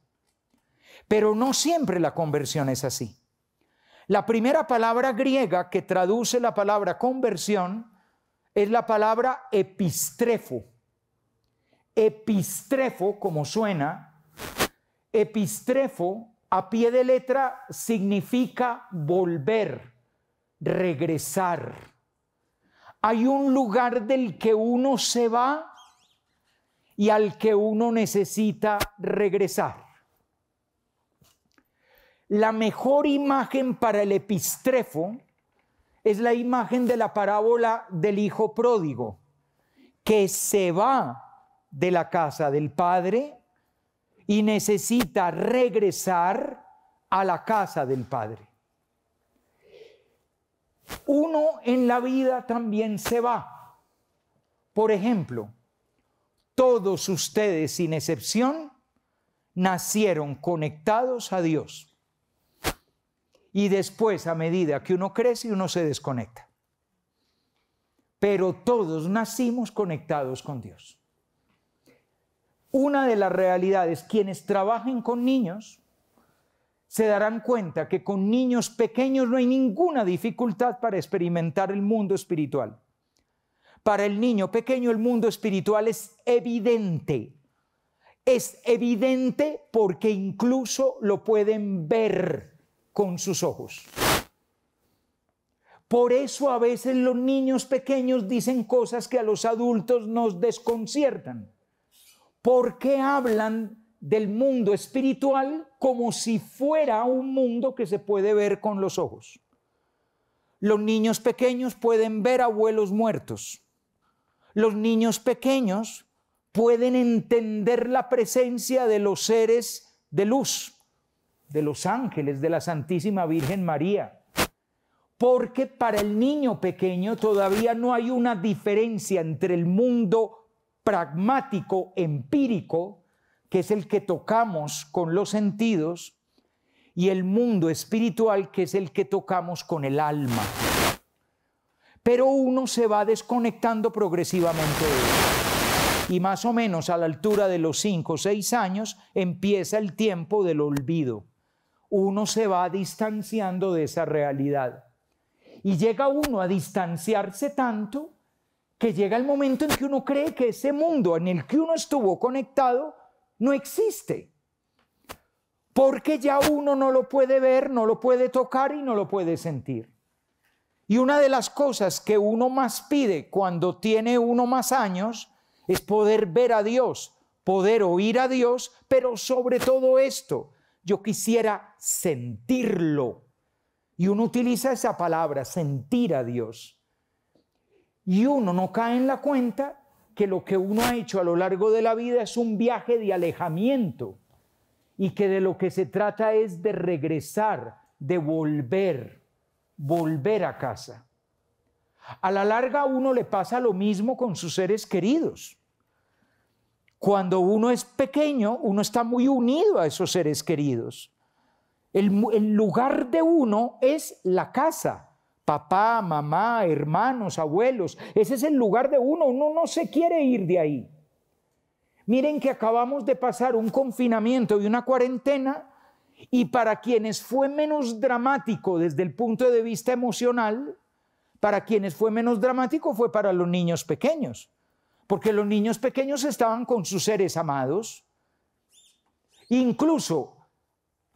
pero no siempre la conversión es así. La primera palabra griega que traduce la palabra conversión es la palabra epistrefo. Epistrefo, como suena, epistrefo a pie de letra significa volver, regresar. Hay un lugar del que uno se va y al que uno necesita regresar. La mejor imagen para el epistrefo es la imagen de la parábola del hijo pródigo, que se va de la casa del padre y necesita regresar a la casa del padre. Uno en la vida también se va. Por ejemplo, todos ustedes sin excepción nacieron conectados a Dios y después a medida que uno crece uno se desconecta. Pero todos nacimos conectados con Dios. Una de las realidades, quienes trabajen con niños, se darán cuenta que con niños pequeños no hay ninguna dificultad para experimentar el mundo espiritual. Para el niño pequeño el mundo espiritual es evidente. Es evidente porque incluso lo pueden ver con sus ojos. Por eso a veces los niños pequeños dicen cosas que a los adultos nos desconciertan. Porque hablan del mundo espiritual como si fuera un mundo que se puede ver con los ojos. Los niños pequeños pueden ver abuelos muertos. Los niños pequeños pueden entender la presencia de los seres de luz de los ángeles, de la Santísima Virgen María. Porque para el niño pequeño todavía no hay una diferencia entre el mundo pragmático, empírico, que es el que tocamos con los sentidos, y el mundo espiritual, que es el que tocamos con el alma. Pero uno se va desconectando progresivamente de él. Y más o menos a la altura de los 5 o 6 años empieza el tiempo del olvido uno se va distanciando de esa realidad. Y llega uno a distanciarse tanto que llega el momento en que uno cree que ese mundo en el que uno estuvo conectado no existe. Porque ya uno no lo puede ver, no lo puede tocar y no lo puede sentir. Y una de las cosas que uno más pide cuando tiene uno más años es poder ver a Dios, poder oír a Dios, pero sobre todo esto, yo quisiera sentirlo. Y uno utiliza esa palabra, sentir a Dios. Y uno no cae en la cuenta que lo que uno ha hecho a lo largo de la vida es un viaje de alejamiento y que de lo que se trata es de regresar, de volver, volver a casa. A la larga uno le pasa lo mismo con sus seres queridos. Cuando uno es pequeño, uno está muy unido a esos seres queridos. El, lugar de uno es la casa papá, mamá, hermanos, abuelos. Ese es el lugar de uno. Uno no se quiere ir de ahí. Miren que acabamos de pasar un confinamiento y una cuarentena y para quienes fue menos dramático desde el punto de vista emocional, para quienes fue menos dramático fue para los niños pequeños, porque los niños pequeños estaban con sus seres amados. Incluso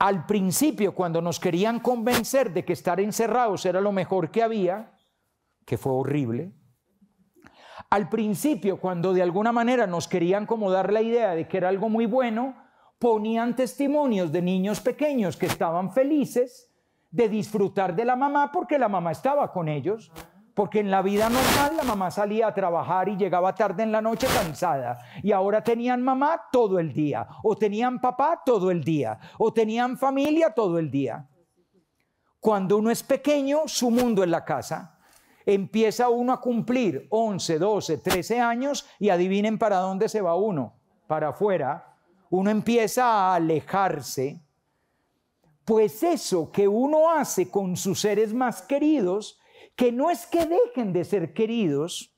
al principio, cuando nos querían convencer de que estar encerrados era lo mejor que había, que fue horrible, al principio, cuando de alguna manera nos querían como dar la idea de que era algo muy bueno, ponían testimonios de niños pequeños que estaban felices de disfrutar de la mamá porque la mamá estaba con ellos. Porque en la vida normal la mamá salía a trabajar y llegaba tarde en la noche cansada. Y ahora tenían mamá todo el día, o tenían papá todo el día, o tenían familia todo el día. Cuando uno es pequeño, su mundo es la casa. Empieza uno a cumplir 11, 12, 13 años y adivinen para dónde se va uno, para afuera. Uno empieza a alejarse. Pues eso que uno hace con sus seres más queridos, que no es que dejen de ser queridos,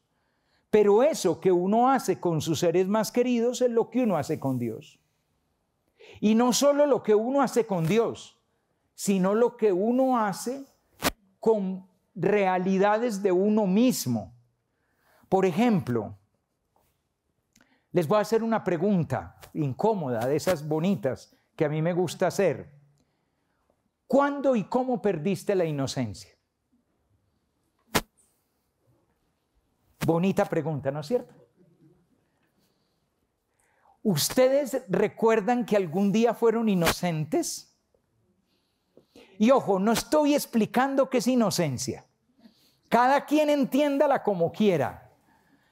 pero eso que uno hace con sus seres más queridos es lo que uno hace con Dios. Y no solo lo que uno hace con Dios, sino lo que uno hace con realidades de uno mismo. Por ejemplo, les voy a hacer una pregunta incómoda, de esas bonitas que a mí me gusta hacer. ¿Cuándo y cómo perdiste la inocencia? Bonita pregunta, ¿no es cierto? ¿Ustedes recuerdan que algún día fueron inocentes? Y ojo, no estoy explicando qué es inocencia. Cada quien entiéndala como quiera.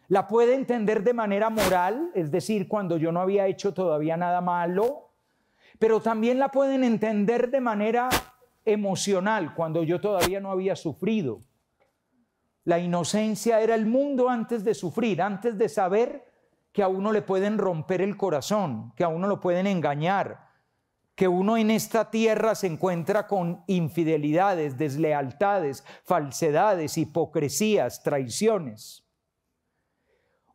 La puede entender de manera moral, es decir, cuando yo no había hecho todavía nada malo, pero también la pueden entender de manera emocional, cuando yo todavía no había sufrido la inocencia era el mundo antes de sufrir, antes de saber que a uno le pueden romper el corazón, que a uno lo pueden engañar, que uno en esta tierra se encuentra con infidelidades, deslealtades, falsedades, hipocresías, traiciones.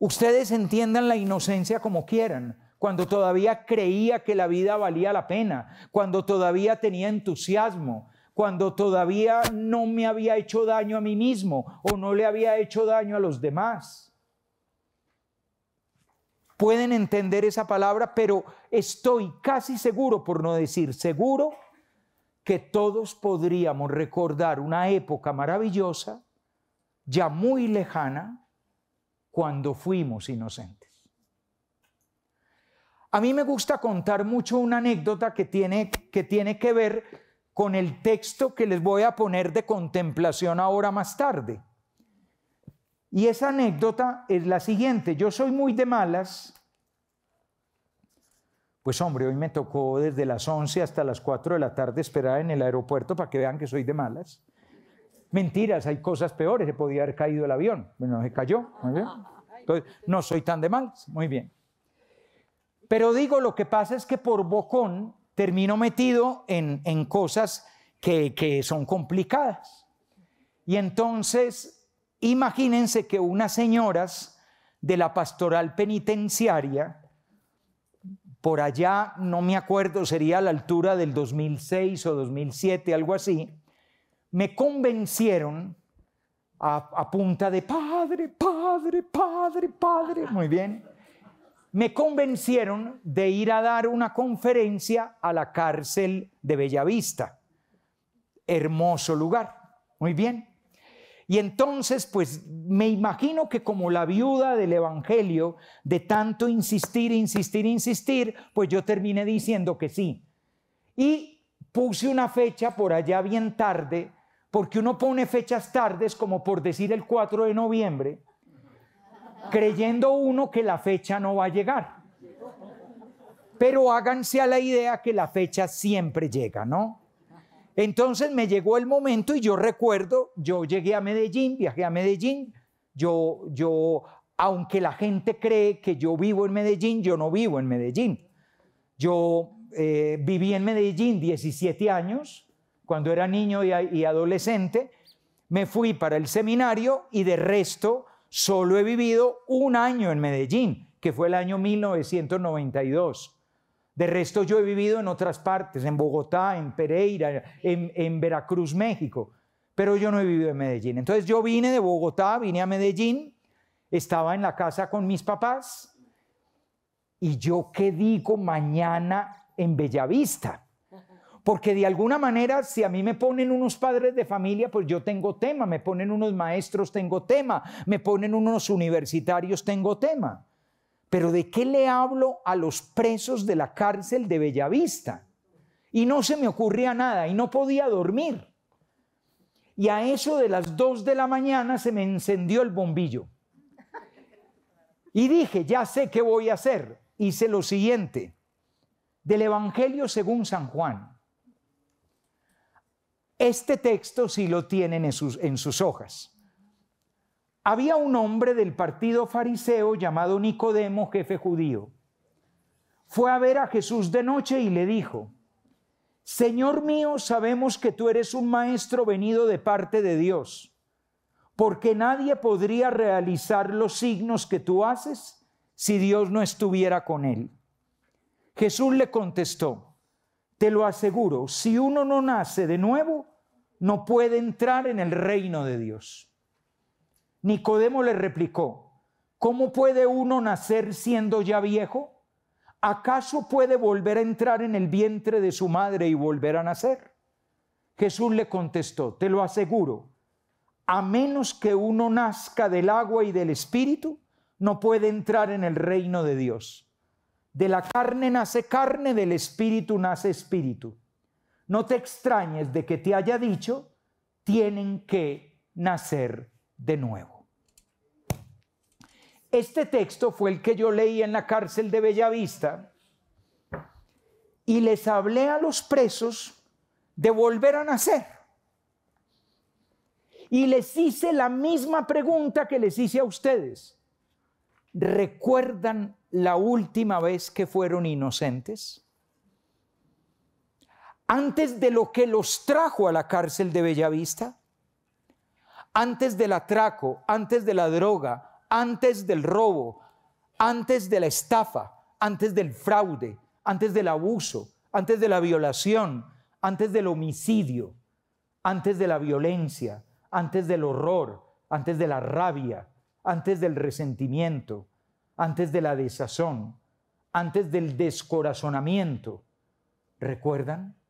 Ustedes entiendan la inocencia como quieran, cuando todavía creía que la vida valía la pena, cuando todavía tenía entusiasmo, cuando todavía no me había hecho daño a mí mismo o no le había hecho daño a los demás. Pueden entender esa palabra, pero estoy casi seguro, por no decir seguro, que todos podríamos recordar una época maravillosa, ya muy lejana, cuando fuimos inocentes. A mí me gusta contar mucho una anécdota que tiene que, tiene que ver con el texto que les voy a poner de contemplación ahora más tarde. Y esa anécdota es la siguiente. Yo soy muy de malas. Pues hombre, hoy me tocó desde las 11 hasta las 4 de la tarde esperar en el aeropuerto para que vean que soy de malas. Mentiras, hay cosas peores. Se podía haber caído el avión. Bueno, se cayó. Entonces, no soy tan de malas. Muy bien. Pero digo, lo que pasa es que por bocón termino metido en, cosas que, son complicadas. Y entonces, imagínense que unas señoras de la pastoral penitenciaria, por allá, no me acuerdo, sería a la altura del 2006 o 2007, algo así, me convencieron a, a punta de padre, padre, padre, padre, muy bien, me convencieron de ir a dar una conferencia a la cárcel de Bellavista. Hermoso lugar. Muy bien. Y entonces, pues me imagino que como la viuda del Evangelio, de tanto insistir, insistir, insistir, pues yo terminé diciendo que sí. Y puse una fecha por allá bien tarde, porque uno pone fechas tardes como por decir el 4 de noviembre, creyendo uno que la fecha no va a llegar. Pero háganse a la idea que la fecha siempre llega, ¿no? Entonces me llegó el momento y yo recuerdo, yo llegué a Medellín, viajé a Medellín, yo, yo, aunque la gente cree que yo vivo en Medellín, yo no vivo en Medellín. Yo eh, viví en Medellín 17 años, cuando era niño y adolescente, me fui para el seminario y de resto solo he vivido un año en Medellín, que fue el año 1992. De resto yo he vivido en otras partes, en Bogotá, en Pereira, en, Veracruz, México, pero yo no he vivido en Medellín. Entonces yo vine de Bogotá, vine a Medellín, estaba en la casa con mis papás y yo qué digo mañana en Bellavista. Porque de alguna manera, si a mí me ponen unos padres de familia, pues yo tengo tema, me ponen unos maestros, tengo tema, me ponen unos universitarios, tengo tema. Pero ¿de qué le hablo a los presos de la cárcel de Bellavista? Y no se me ocurría nada y no podía dormir. Y a eso de las 2 de la mañana se me encendió el bombillo. Y dije, ya sé qué voy a hacer. Hice lo siguiente, del Evangelio según San Juan este texto sí lo tienen en sus, hojas. Había un hombre del partido fariseo llamado Nicodemo, jefe judío. Fue a ver a Jesús de noche y le dijo, Señor mío, sabemos que tú eres un maestro venido de parte de Dios, porque nadie podría realizar los signos que tú haces si Dios no estuviera con él. Jesús le contestó, te lo aseguro, si uno no nace de nuevo, no puede entrar en el reino de Dios. Nicodemo le replicó, ¿cómo puede uno nacer siendo ya viejo? ¿Acaso puede volver a entrar en el vientre de su madre y volver a nacer? Jesús le contestó, te lo aseguro, a menos que uno nazca del agua y del espíritu, no puede entrar en el reino de Dios. De la carne nace carne, del espíritu nace espíritu. No te extrañes de que te haya dicho, tienen que nacer de nuevo. Este texto fue el que yo leí en la cárcel de Bellavista y les hablé a los presos de volver a nacer. Y les hice la misma pregunta que les hice a ustedes. ¿Recuerdan la última vez que fueron inocentes? Antes de lo que los trajo a la cárcel de Bellavista, antes del atraco, antes de la droga, antes del robo, antes de la estafa, antes del fraude, antes del abuso, antes de la violación, antes del homicidio, antes de la violencia, antes del horror, antes de la rabia, antes del resentimiento, antes de la desazón, antes del descorazonamiento. ¿Recuerdan?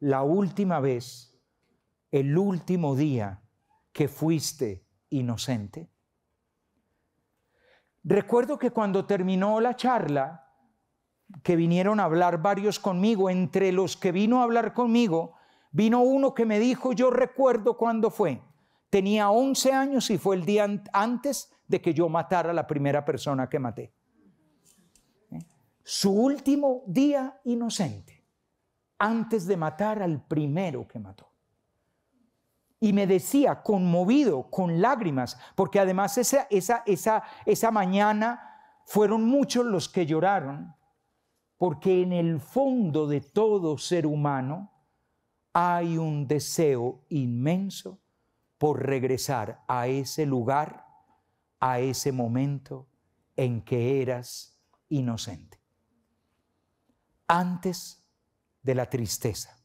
La última vez, el último día que fuiste inocente. Recuerdo que cuando terminó la charla, que vinieron a hablar varios conmigo, entre los que vino a hablar conmigo, vino uno que me dijo, yo recuerdo cuándo fue. Tenía 11 años y fue el día antes de que yo matara a la primera persona que maté. ¿Eh? Su último día inocente, antes de matar al primero que mató. Y me decía, conmovido, con lágrimas, porque además esa, esa, esa, esa mañana fueron muchos los que lloraron, porque en el fondo de todo ser humano hay un deseo inmenso por regresar a ese lugar, a ese momento en que eras inocente. Antes de la tristeza,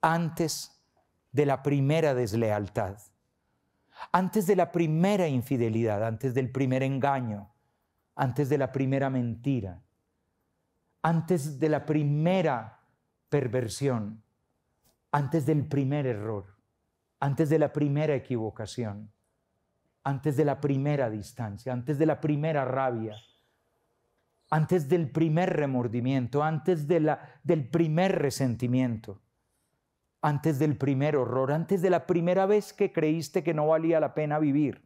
antes de la primera deslealtad, antes de la primera infidelidad, antes del primer engaño, antes de la primera mentira, antes de la primera perversión, antes del primer error antes de la primera equivocación, antes de la primera distancia, antes de la primera rabia, antes del primer remordimiento, antes del primer resentimiento, antes del primer horror, antes de la primera vez que creíste que no valía la pena vivir,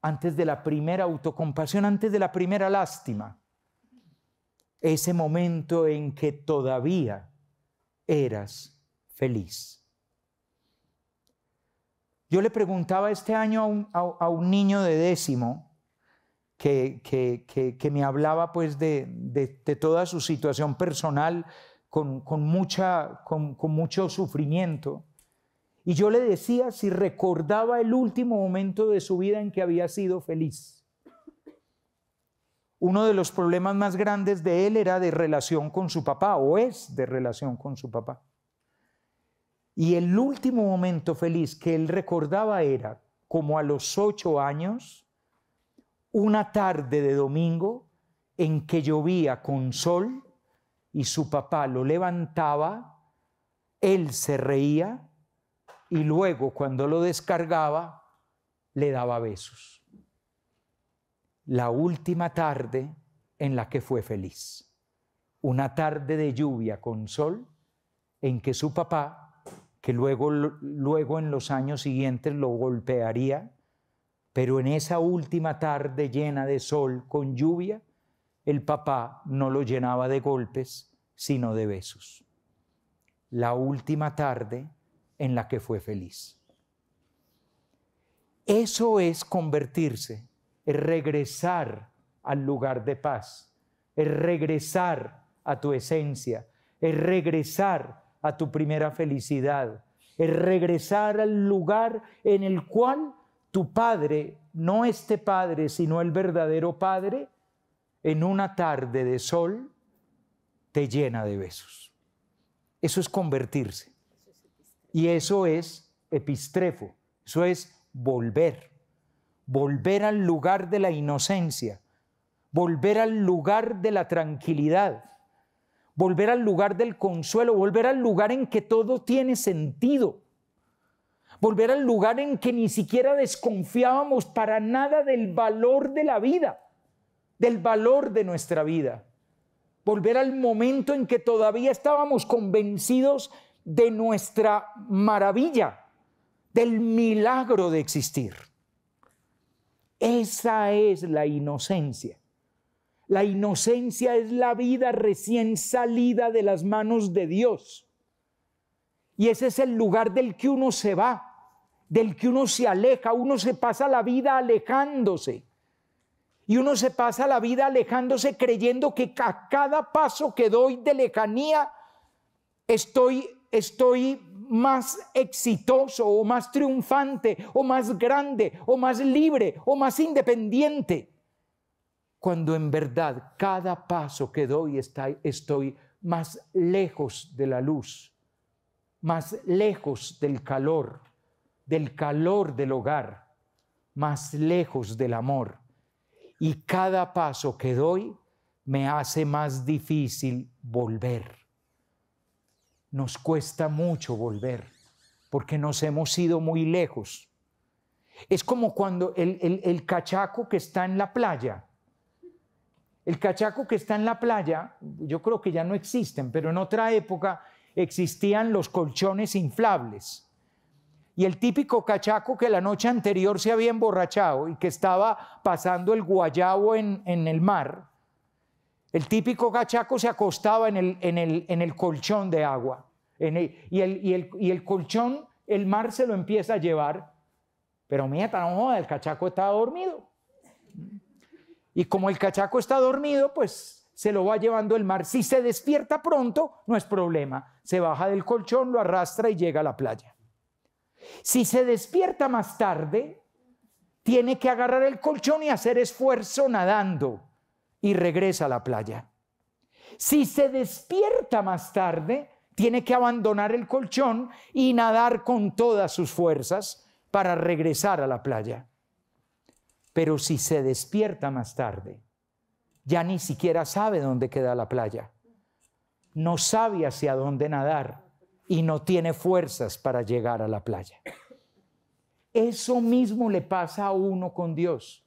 antes de la primera autocompasión, antes de la primera lástima, ese momento en que todavía eras feliz. Yo le preguntaba este año a un, niño de décimo que, me hablaba pues de, toda su situación personal con, mucha, con mucho sufrimiento. Y yo le decía si recordaba el último momento de su vida en que había sido feliz. Uno de los problemas más grandes de él era de relación con su papá, o es de relación con su papá. Y el último momento feliz que él recordaba era, como a los ocho años, una tarde de domingo en que llovía con sol y su papá lo levantaba, él se reía y luego cuando lo descargaba le daba besos. La última tarde en la que fue feliz. Una tarde de lluvia con sol en que su papá que luego, luego en los años siguientes lo golpearía, pero en esa última tarde llena de sol con lluvia, el papá no lo llenaba de golpes, sino de besos. La última tarde en la que fue feliz. Eso es convertirse, es regresar al lugar de paz, es regresar a tu esencia, es regresar a tu primera felicidad, es regresar al lugar en el cual tu padre, no este padre, sino el verdadero padre, en una tarde de sol, te llena de besos. Eso es convertirse. Y eso es epistrefo, eso es volver, volver al lugar de la inocencia, volver al lugar de la tranquilidad, volver al lugar del consuelo, volver al lugar en que todo tiene sentido, volver al lugar en que ni siquiera desconfiábamos para nada del valor de la vida, del valor de nuestra vida, volver al momento en que todavía estábamos convencidos de nuestra maravilla, del milagro de existir. Esa es la inocencia. La inocencia es la vida recién salida de las manos de Dios. Y ese es el lugar del que uno se va, del que uno se aleja, uno se pasa la vida alejándose. Y uno se pasa la vida alejándose creyendo que a cada paso que doy de lejanía estoy, estoy más exitoso o más triunfante o más grande o más libre o más independiente cuando en verdad cada paso que doy estoy más lejos de la luz, más lejos del calor, del calor del hogar, más lejos del amor. Y cada paso que doy me hace más difícil volver. Nos cuesta mucho volver porque nos hemos ido muy lejos. Es como cuando el cachaco que está en la playa, el cachaco que está en la playa, yo creo que ya no existen, pero en otra época existían los colchones inflables. Y el típico cachaco que la noche anterior se había emborrachado y que estaba pasando el guayabo en, el mar, el típico cachaco se acostaba en el, colchón de agua. y, el, colchón, el mar se lo empieza a llevar. Pero mira, el cachaco estaba dormido. Y como el cachaco está dormido, pues se lo va llevando el mar. Si se despierta pronto, no es problema. Se baja del colchón, lo arrastra y llega a la playa. Si se despierta más tarde, tiene que agarrar el colchón y hacer esfuerzo nadando y regresa a la playa. Si se despierta más tarde, tiene que abandonar el colchón y nadar con todas sus fuerzas para regresar a la playa. Pero si se despierta más tarde, ya ni siquiera sabe dónde queda la playa, no sabe hacia dónde nadar y no tiene fuerzas para llegar a la playa. Eso mismo le pasa a uno con Dios.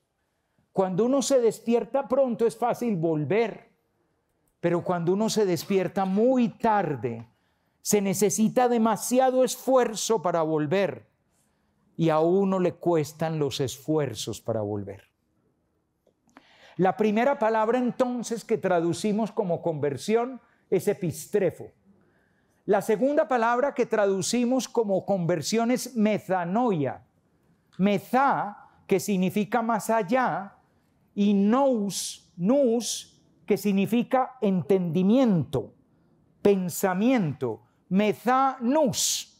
Cuando uno se despierta pronto es fácil volver, pero cuando uno se despierta muy tarde, se necesita demasiado esfuerzo para volver y a uno le cuestan los esfuerzos para volver. La primera palabra entonces que traducimos como conversión es epistrefo. La segunda palabra que traducimos como conversión es mezanoia. Meza que significa más allá, y nous, nous, que significa entendimiento, pensamiento. Meza nous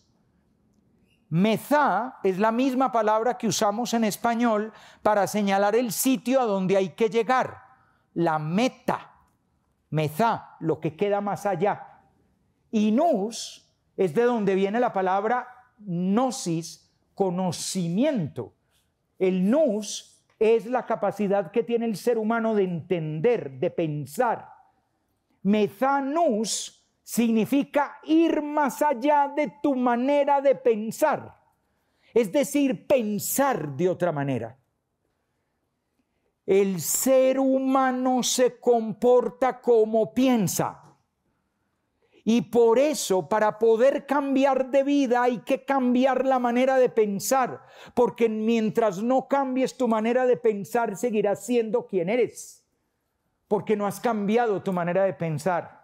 Mezá es la misma palabra que usamos en español para señalar el sitio a donde hay que llegar, la meta. Mezá, lo que queda más allá. Y es de donde viene la palabra gnosis, conocimiento. El nous es la capacidad que tiene el ser humano de entender, de pensar. Mezá nous significa ir más allá de tu manera de pensar, es decir, pensar de otra manera. El ser humano se comporta como piensa. Y por eso, para poder cambiar de vida, hay que cambiar la manera de pensar, porque mientras no cambies tu manera de pensar, seguirás siendo quien eres, porque no has cambiado tu manera de pensar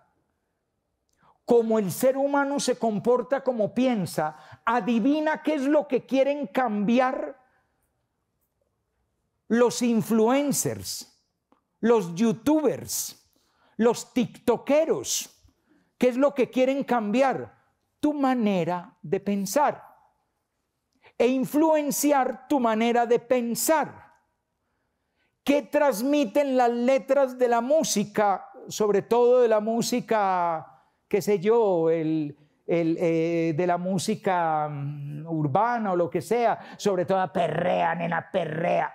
como el ser humano se comporta, como piensa, adivina qué es lo que quieren cambiar los influencers, los youtubers, los tiktokeros. ¿Qué es lo que quieren cambiar? Tu manera de pensar e influenciar tu manera de pensar. ¿Qué transmiten las letras de la música, sobre todo de la música qué sé yo, el, eh, de la música mm, urbana o lo que sea, sobre todo perrea, nena, perrea.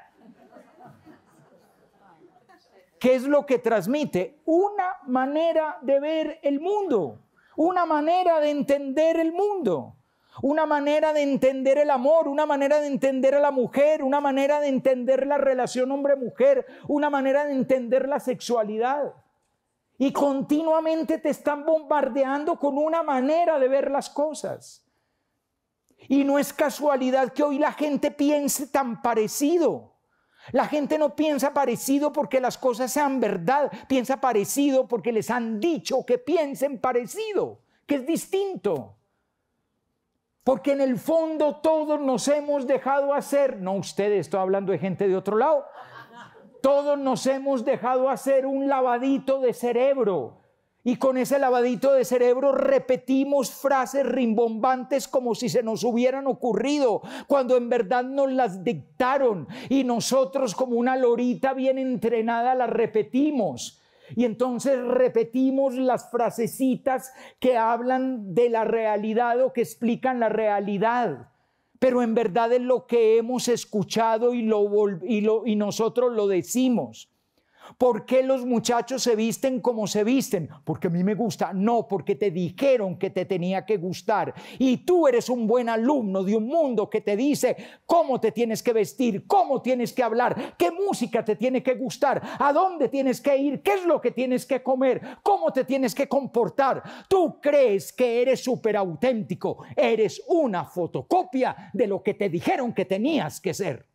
¿Qué es lo que transmite? Una manera de ver el mundo, una manera de entender el mundo, una manera de entender el amor, una manera de entender a la mujer, una manera de entender la relación hombre-mujer, una manera de entender la sexualidad. Y continuamente te están bombardeando con una manera de ver las cosas. Y no es casualidad que hoy la gente piense tan parecido. La gente no piensa parecido porque las cosas sean verdad, piensa parecido porque les han dicho que piensen parecido, que es distinto. Porque en el fondo todos nos hemos dejado hacer, no ustedes, estoy hablando de gente de otro lado, todos nos hemos dejado hacer un lavadito de cerebro. Y con ese lavadito de cerebro repetimos frases rimbombantes como si se nos hubieran ocurrido, cuando en verdad nos las dictaron y nosotros como una lorita bien entrenada las repetimos. Y entonces repetimos las frasecitas que hablan de la realidad o que explican la realidad pero en verdad es lo que hemos escuchado y, lo, y, nosotros lo decimos. ¿Por qué los muchachos se visten como se visten? Porque a mí me gusta. No, porque te dijeron que te tenía que gustar. Y tú eres un buen alumno de un mundo que te dice cómo te tienes que vestir, cómo tienes que hablar, qué música te tiene que gustar, a dónde tienes que ir, qué es lo que tienes que comer, cómo te tienes que comportar. Tú crees que eres súper auténtico. Eres una fotocopia de lo que te dijeron que tenías que ser.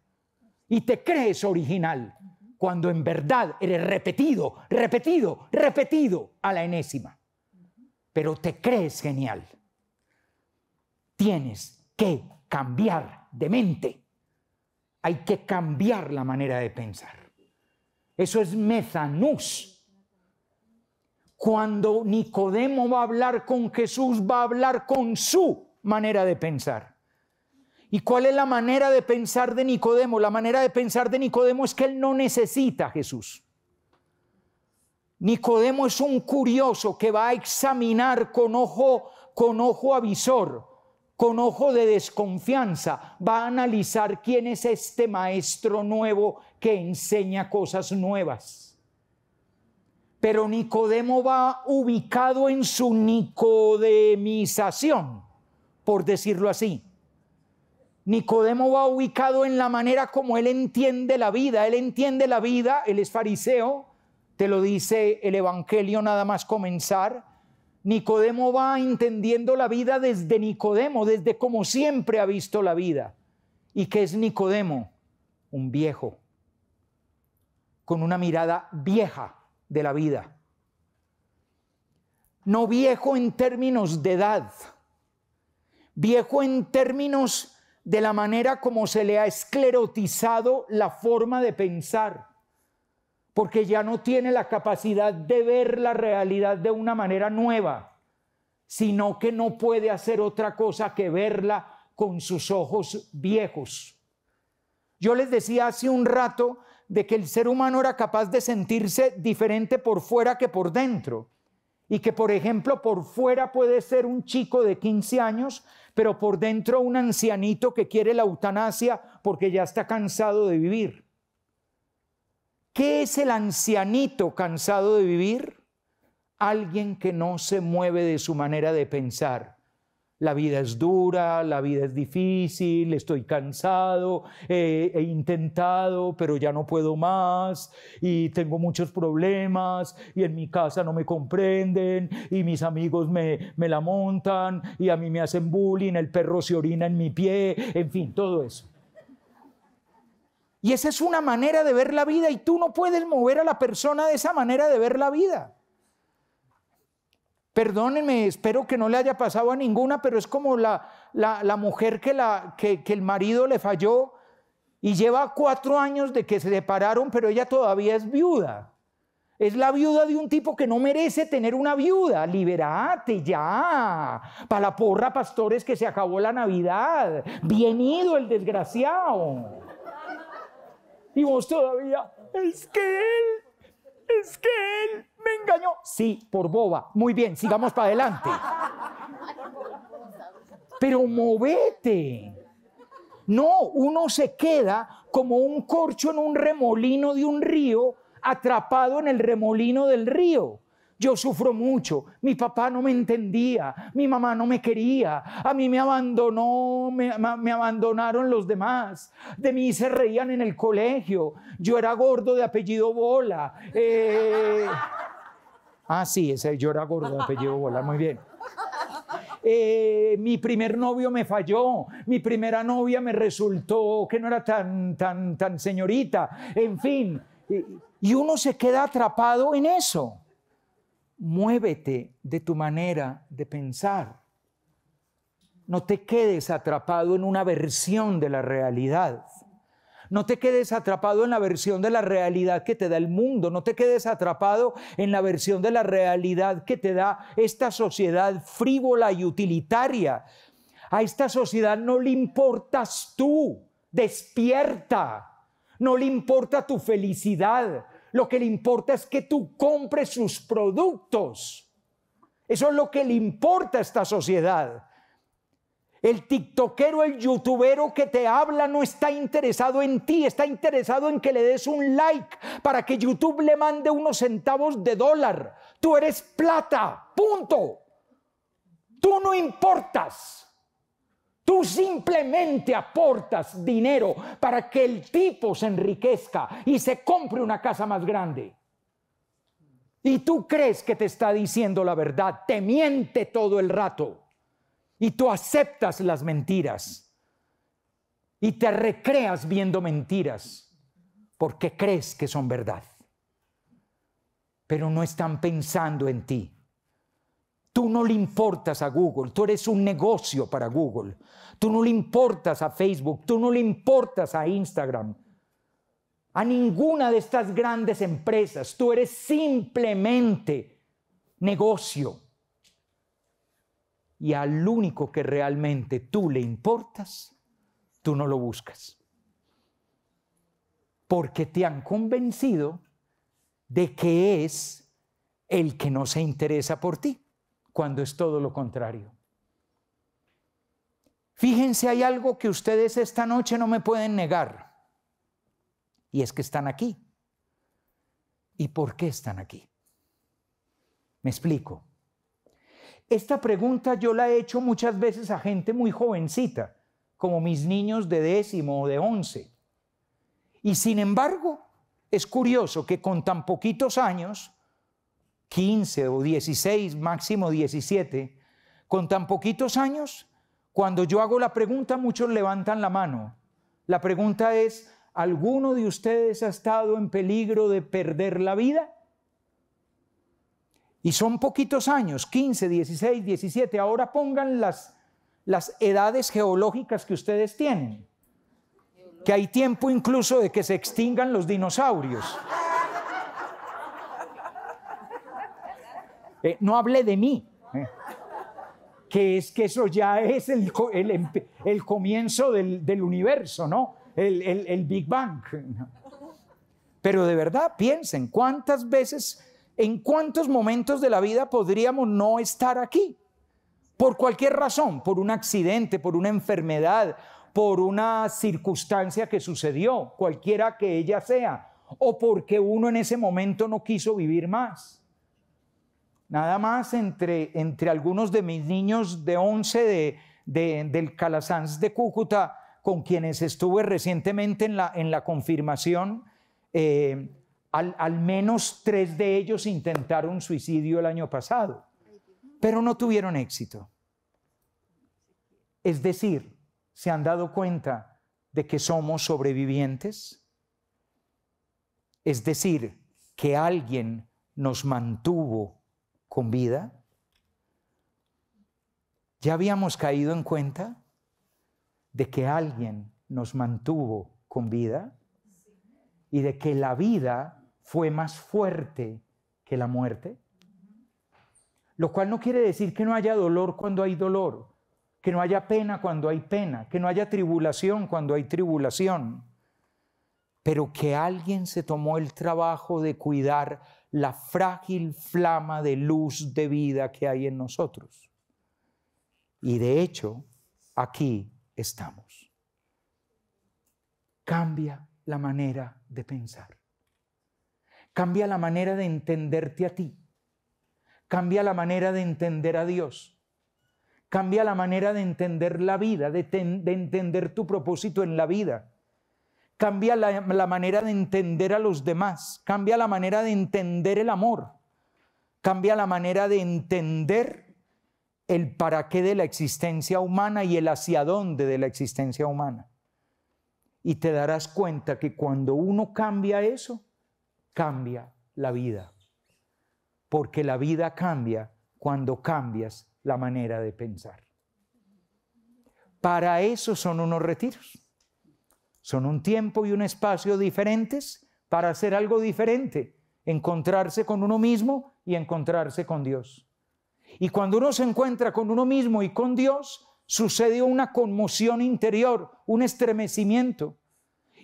Y te crees original cuando en verdad eres repetido, repetido, repetido a la enésima. Pero te crees genial. Tienes que cambiar de mente. Hay que cambiar la manera de pensar. Eso es mezanús. Cuando Nicodemo va a hablar con Jesús, va a hablar con su manera de pensar. ¿Y cuál es la manera de pensar de Nicodemo? La manera de pensar de Nicodemo es que él no necesita a Jesús. Nicodemo es un curioso que va a examinar con ojo, con ojo avisor, con ojo de desconfianza, va a analizar quién es este maestro nuevo que enseña cosas nuevas. Pero Nicodemo va ubicado en su nicodemización, por decirlo así Nicodemo va ubicado en la manera como él entiende la vida. Él entiende la vida, él es fariseo, te lo dice el Evangelio nada más comenzar. Nicodemo va entendiendo la vida desde Nicodemo, desde como siempre ha visto la vida. ¿Y qué es Nicodemo? Un viejo, con una mirada vieja de la vida. No viejo en términos de edad, viejo en términos de la manera como se le ha esclerotizado la forma de pensar, porque ya no tiene la capacidad de ver la realidad de una manera nueva, sino que no puede hacer otra cosa que verla con sus ojos viejos. Yo les decía hace un rato de que el ser humano era capaz de sentirse diferente por fuera que por dentro y que, por ejemplo, por fuera puede ser un chico de 15 años pero por dentro un ancianito que quiere la eutanasia porque ya está cansado de vivir. ¿Qué es el ancianito cansado de vivir? Alguien que no se mueve de su manera de pensar, la vida es dura, la vida es difícil, estoy cansado, eh, he intentado, pero ya no puedo más y tengo muchos problemas y en mi casa no me comprenden y mis amigos me, me la montan y a mí me hacen bullying, el perro se orina en mi pie, en fin, todo eso. Y esa es una manera de ver la vida y tú no puedes mover a la persona de esa manera de ver la vida. Perdónenme, espero que no le haya pasado a ninguna, pero es como la, mujer que, la, que, que el marido le falló y lleva cuatro años de que se separaron, pero ella todavía es viuda. Es la viuda de un tipo que no merece tener una viuda. Liberate ya. Para la porra, pastores, que se acabó la Navidad. Bien ido el desgraciado. Y vos todavía, es que él, es que él, me engañó. Sí, por boba. Muy bien, sigamos para adelante. Pero movete. No, uno se queda como un corcho en un remolino de un río, atrapado en el remolino del río. Yo sufro mucho, mi papá no me entendía, mi mamá no me quería, a mí me abandonó, me, abandonaron los demás, de mí se reían en el colegio, yo era gordo de apellido Bola. Eh... Ah, sí, yo era gordo, apellido Bola, muy bien. Eh, mi primer novio me falló, mi primera novia me resultó que no era tan, tan, tan señorita, en fin. Y uno se queda atrapado en eso. Muévete de tu manera de pensar. No te quedes atrapado en una versión de la realidad. No te quedes atrapado en la versión de la realidad que te da el mundo, no te quedes atrapado en la versión de la realidad que te da esta sociedad frívola y utilitaria. A esta sociedad no le importas tú, despierta. No le importa tu felicidad, lo que le importa es que tú compres sus productos. Eso es lo que le importa a esta sociedad. El tiktokero, el youtubero que te habla no está interesado en ti, está interesado en que le des un like para que YouTube le mande unos centavos de dólar. Tú eres plata, punto. Tú no importas. Tú simplemente aportas dinero para que el tipo se enriquezca y se compre una casa más grande. Y tú crees que te está diciendo la verdad, te miente todo el rato y tú aceptas las mentiras y te recreas viendo mentiras porque crees que son verdad. Pero no están pensando en ti. Tú no le importas a Google, tú eres un negocio para Google. Tú no le importas a Facebook, tú no le importas a Instagram, a ninguna de estas grandes empresas. Tú eres simplemente negocio y al único que realmente tú le importas, tú no lo buscas. Porque te han convencido de que es el que no se interesa por ti, cuando es todo lo contrario. Fíjense, hay algo que ustedes esta noche no me pueden negar, y es que están aquí. ¿Y por qué están aquí? Me explico. Esta pregunta yo la he hecho muchas veces a gente muy jovencita, como mis niños de décimo o de once. Y sin embargo, es curioso que con tan poquitos años, 15 o 16, máximo 17, con tan poquitos años, cuando yo hago la pregunta, muchos levantan la mano. La pregunta es, ¿alguno de ustedes ha estado en peligro de perder la vida? Y son poquitos años, 15, 16, 17. Ahora pongan las, las edades geológicas que ustedes tienen. Que hay tiempo incluso de que se extingan los dinosaurios. Eh, no hable de mí. Eh, que es que eso ya es el, el, el comienzo del, universo, ¿no? El, el Big Bang. Pero de verdad, piensen, ¿cuántas veces ¿en cuántos momentos de la vida podríamos no estar aquí? Por cualquier razón, por un accidente, por una enfermedad, por una circunstancia que sucedió, cualquiera que ella sea, o porque uno en ese momento no quiso vivir más. Nada más entre, entre algunos de mis niños de 11 de, del Calasanz de Cúcuta, con quienes estuve recientemente en la, en la confirmación, eh, al, menos tres de ellos intentaron suicidio el año pasado, pero no tuvieron éxito. Es decir, se han dado cuenta de que somos sobrevivientes. Es decir, que alguien nos mantuvo con vida. ¿Ya habíamos caído en cuenta de que alguien nos mantuvo con vida y de que la vida fue más fuerte que la muerte. Lo cual no quiere decir que no haya dolor cuando hay dolor, que no haya pena cuando hay pena, que no haya tribulación cuando hay tribulación, pero que alguien se tomó el trabajo de cuidar la frágil flama de luz de vida que hay en nosotros. Y de hecho, aquí estamos. Cambia la manera de pensar. Cambia la manera de entenderte a ti. Cambia la manera de entender a Dios. Cambia la manera de entender la vida, de, entender tu propósito en la vida. Cambia la, la manera de entender a los demás. Cambia la manera de entender el amor. Cambia la manera de entender el para qué de la existencia humana y el hacia dónde de la existencia humana. Y te darás cuenta que cuando uno cambia eso, cambia la vida. Porque la vida cambia cuando cambias la manera de pensar. Para eso son unos retiros. Son un tiempo y un espacio diferentes para hacer algo diferente, encontrarse con uno mismo y encontrarse con Dios. Y cuando uno se encuentra con uno mismo y con Dios, sucede una conmoción interior, un estremecimiento,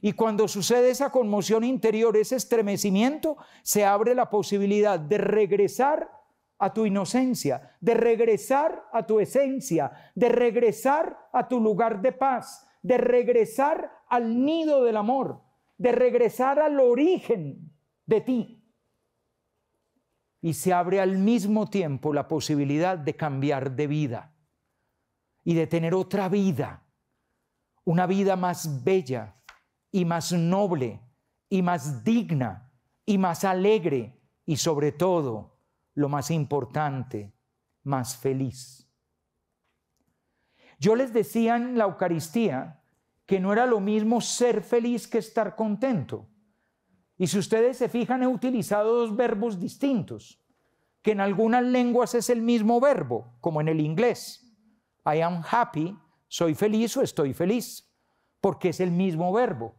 y cuando sucede esa conmoción interior, ese estremecimiento, se abre la posibilidad de regresar a tu inocencia, de regresar a tu esencia, de regresar a tu lugar de paz, de regresar al nido del amor, de regresar al origen de ti. Y se abre al mismo tiempo la posibilidad de cambiar de vida y de tener otra vida, una vida más bella, y más noble y más digna y más alegre y sobre todo, lo más importante, más feliz. Yo les decía en la Eucaristía que no era lo mismo ser feliz que estar contento. Y si ustedes se fijan, he utilizado dos verbos distintos, que en algunas lenguas es el mismo verbo, como en el inglés. I am happy, soy feliz o estoy feliz porque es el mismo verbo.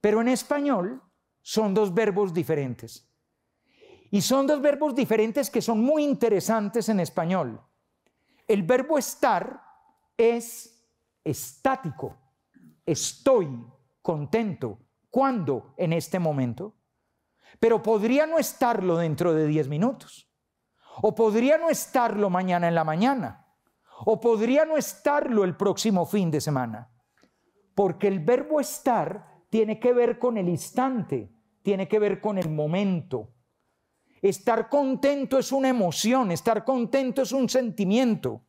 Pero en español son dos verbos diferentes. Y son dos verbos diferentes que son muy interesantes en español. El verbo estar es estático. Estoy contento. ¿Cuándo? En este momento. Pero podría no estarlo dentro de 10 minutos. O podría no estarlo mañana en la mañana. O podría no estarlo el próximo fin de semana. Porque el verbo estar tiene que ver con el instante, tiene que ver con el momento. Estar contento es una emoción, estar contento es un sentimiento.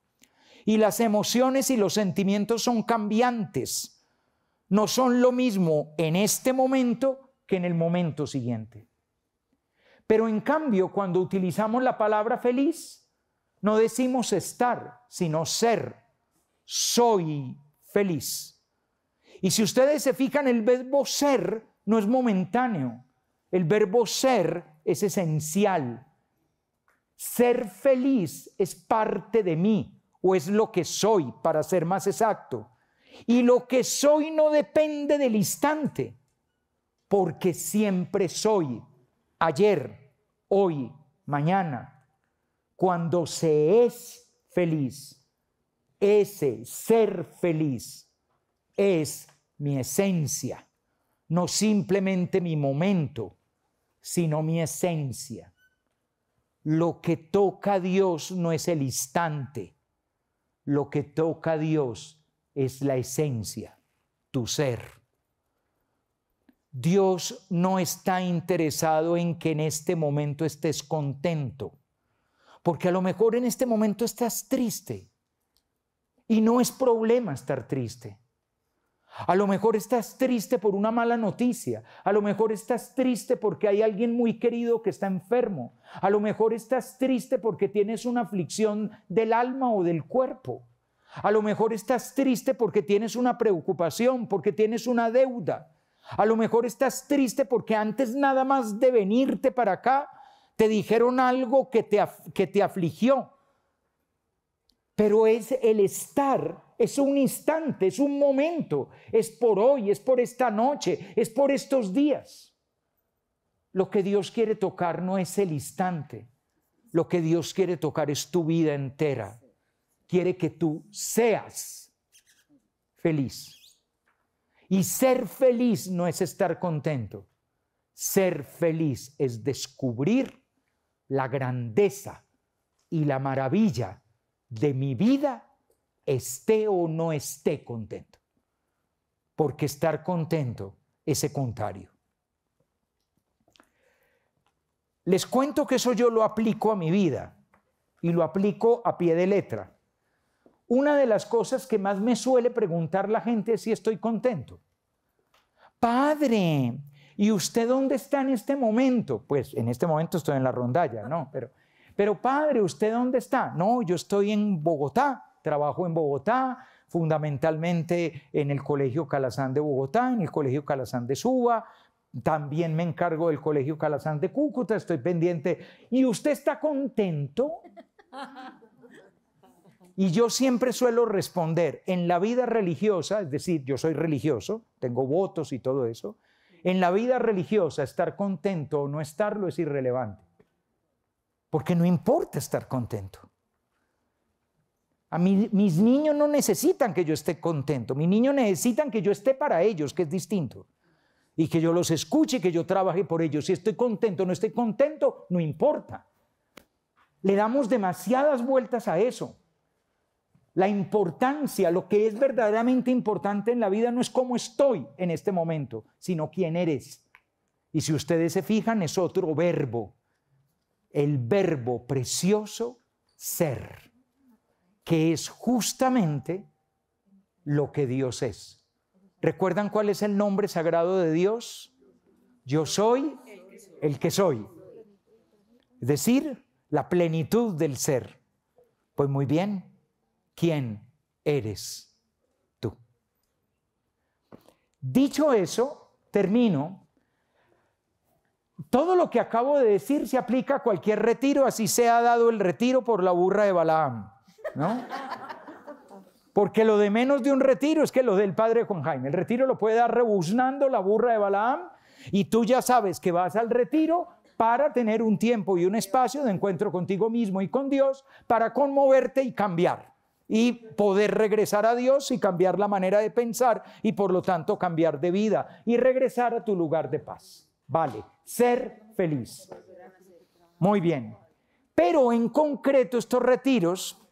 Y las emociones y los sentimientos son cambiantes. No son lo mismo en este momento que en el momento siguiente. Pero en cambio, cuando utilizamos la palabra feliz, no decimos estar, sino ser. Soy feliz. Y si ustedes se fijan, el verbo ser no es momentáneo. El verbo ser es esencial. Ser feliz es parte de mí o es lo que soy, para ser más exacto. Y lo que soy no depende del instante, porque siempre soy, ayer, hoy, mañana. Cuando se es feliz, ese ser feliz es mi esencia, no simplemente mi momento, sino mi esencia. Lo que toca a Dios no es el instante, lo que toca a Dios es la esencia, tu ser. Dios no está interesado en que en este momento estés contento, porque a lo mejor en este momento estás triste y no es problema estar triste. A lo mejor estás triste por una mala noticia. A lo mejor estás triste porque hay alguien muy querido que está enfermo. A lo mejor estás triste porque tienes una aflicción del alma o del cuerpo. A lo mejor estás triste porque tienes una preocupación, porque tienes una deuda. A lo mejor estás triste porque antes nada más de venirte para acá te dijeron algo que te, que te afligió. Pero es el estar es un instante, es un momento, es por hoy, es por esta noche, es por estos días. Lo que Dios quiere tocar no es el instante, lo que Dios quiere tocar es tu vida entera. Quiere que tú seas feliz. Y ser feliz no es estar contento. Ser feliz es descubrir la grandeza y la maravilla de mi vida esté o no esté contento. Porque estar contento es secundario. Les cuento que eso yo lo aplico a mi vida y lo aplico a pie de letra. Una de las cosas que más me suele preguntar la gente es si estoy contento. Padre, ¿y usted dónde está en este momento? Pues en este momento estoy en la rondalla, ¿no? Pero, pero padre, ¿usted dónde está? No, yo estoy en Bogotá trabajo en Bogotá, fundamentalmente en el Colegio Calazán de Bogotá, en el Colegio Calazán de Suba, también me encargo del Colegio Calazán de Cúcuta, estoy pendiente. ¿Y usted está contento? Y yo siempre suelo responder, en la vida religiosa, es decir, yo soy religioso, tengo votos y todo eso, en la vida religiosa estar contento o no estarlo es irrelevante, porque no importa estar contento mis niños no necesitan que yo esté contento, mis niños necesitan que yo esté para ellos, que es distinto. Y que yo los escuche, que yo trabaje por ellos. Si estoy contento o no estoy contento, no importa. Le damos demasiadas vueltas a eso. La importancia, lo que es verdaderamente importante en la vida no es cómo estoy en este momento, sino quién eres. Y si ustedes se fijan, es otro verbo, el verbo precioso ser que es justamente lo que Dios es. ¿Recuerdan cuál es el nombre sagrado de Dios? Yo soy el que soy. Es decir, la plenitud del ser. Pues muy bien, ¿quién eres tú? Dicho eso, termino. Todo lo que acabo de decir se aplica a cualquier retiro, así sea dado el retiro por la burra de Balaam. ¿no? Porque lo de menos de un retiro es que lo del padre con Jaime. El retiro lo puede dar rebuznando la burra de Balaam y tú ya sabes que vas al retiro para tener un tiempo y un espacio de encuentro contigo mismo y con Dios para conmoverte y cambiar y poder regresar a Dios y cambiar la manera de pensar y por lo tanto cambiar de vida y regresar a tu lugar de paz. Vale, ser feliz. Muy bien. Pero en concreto estos retiros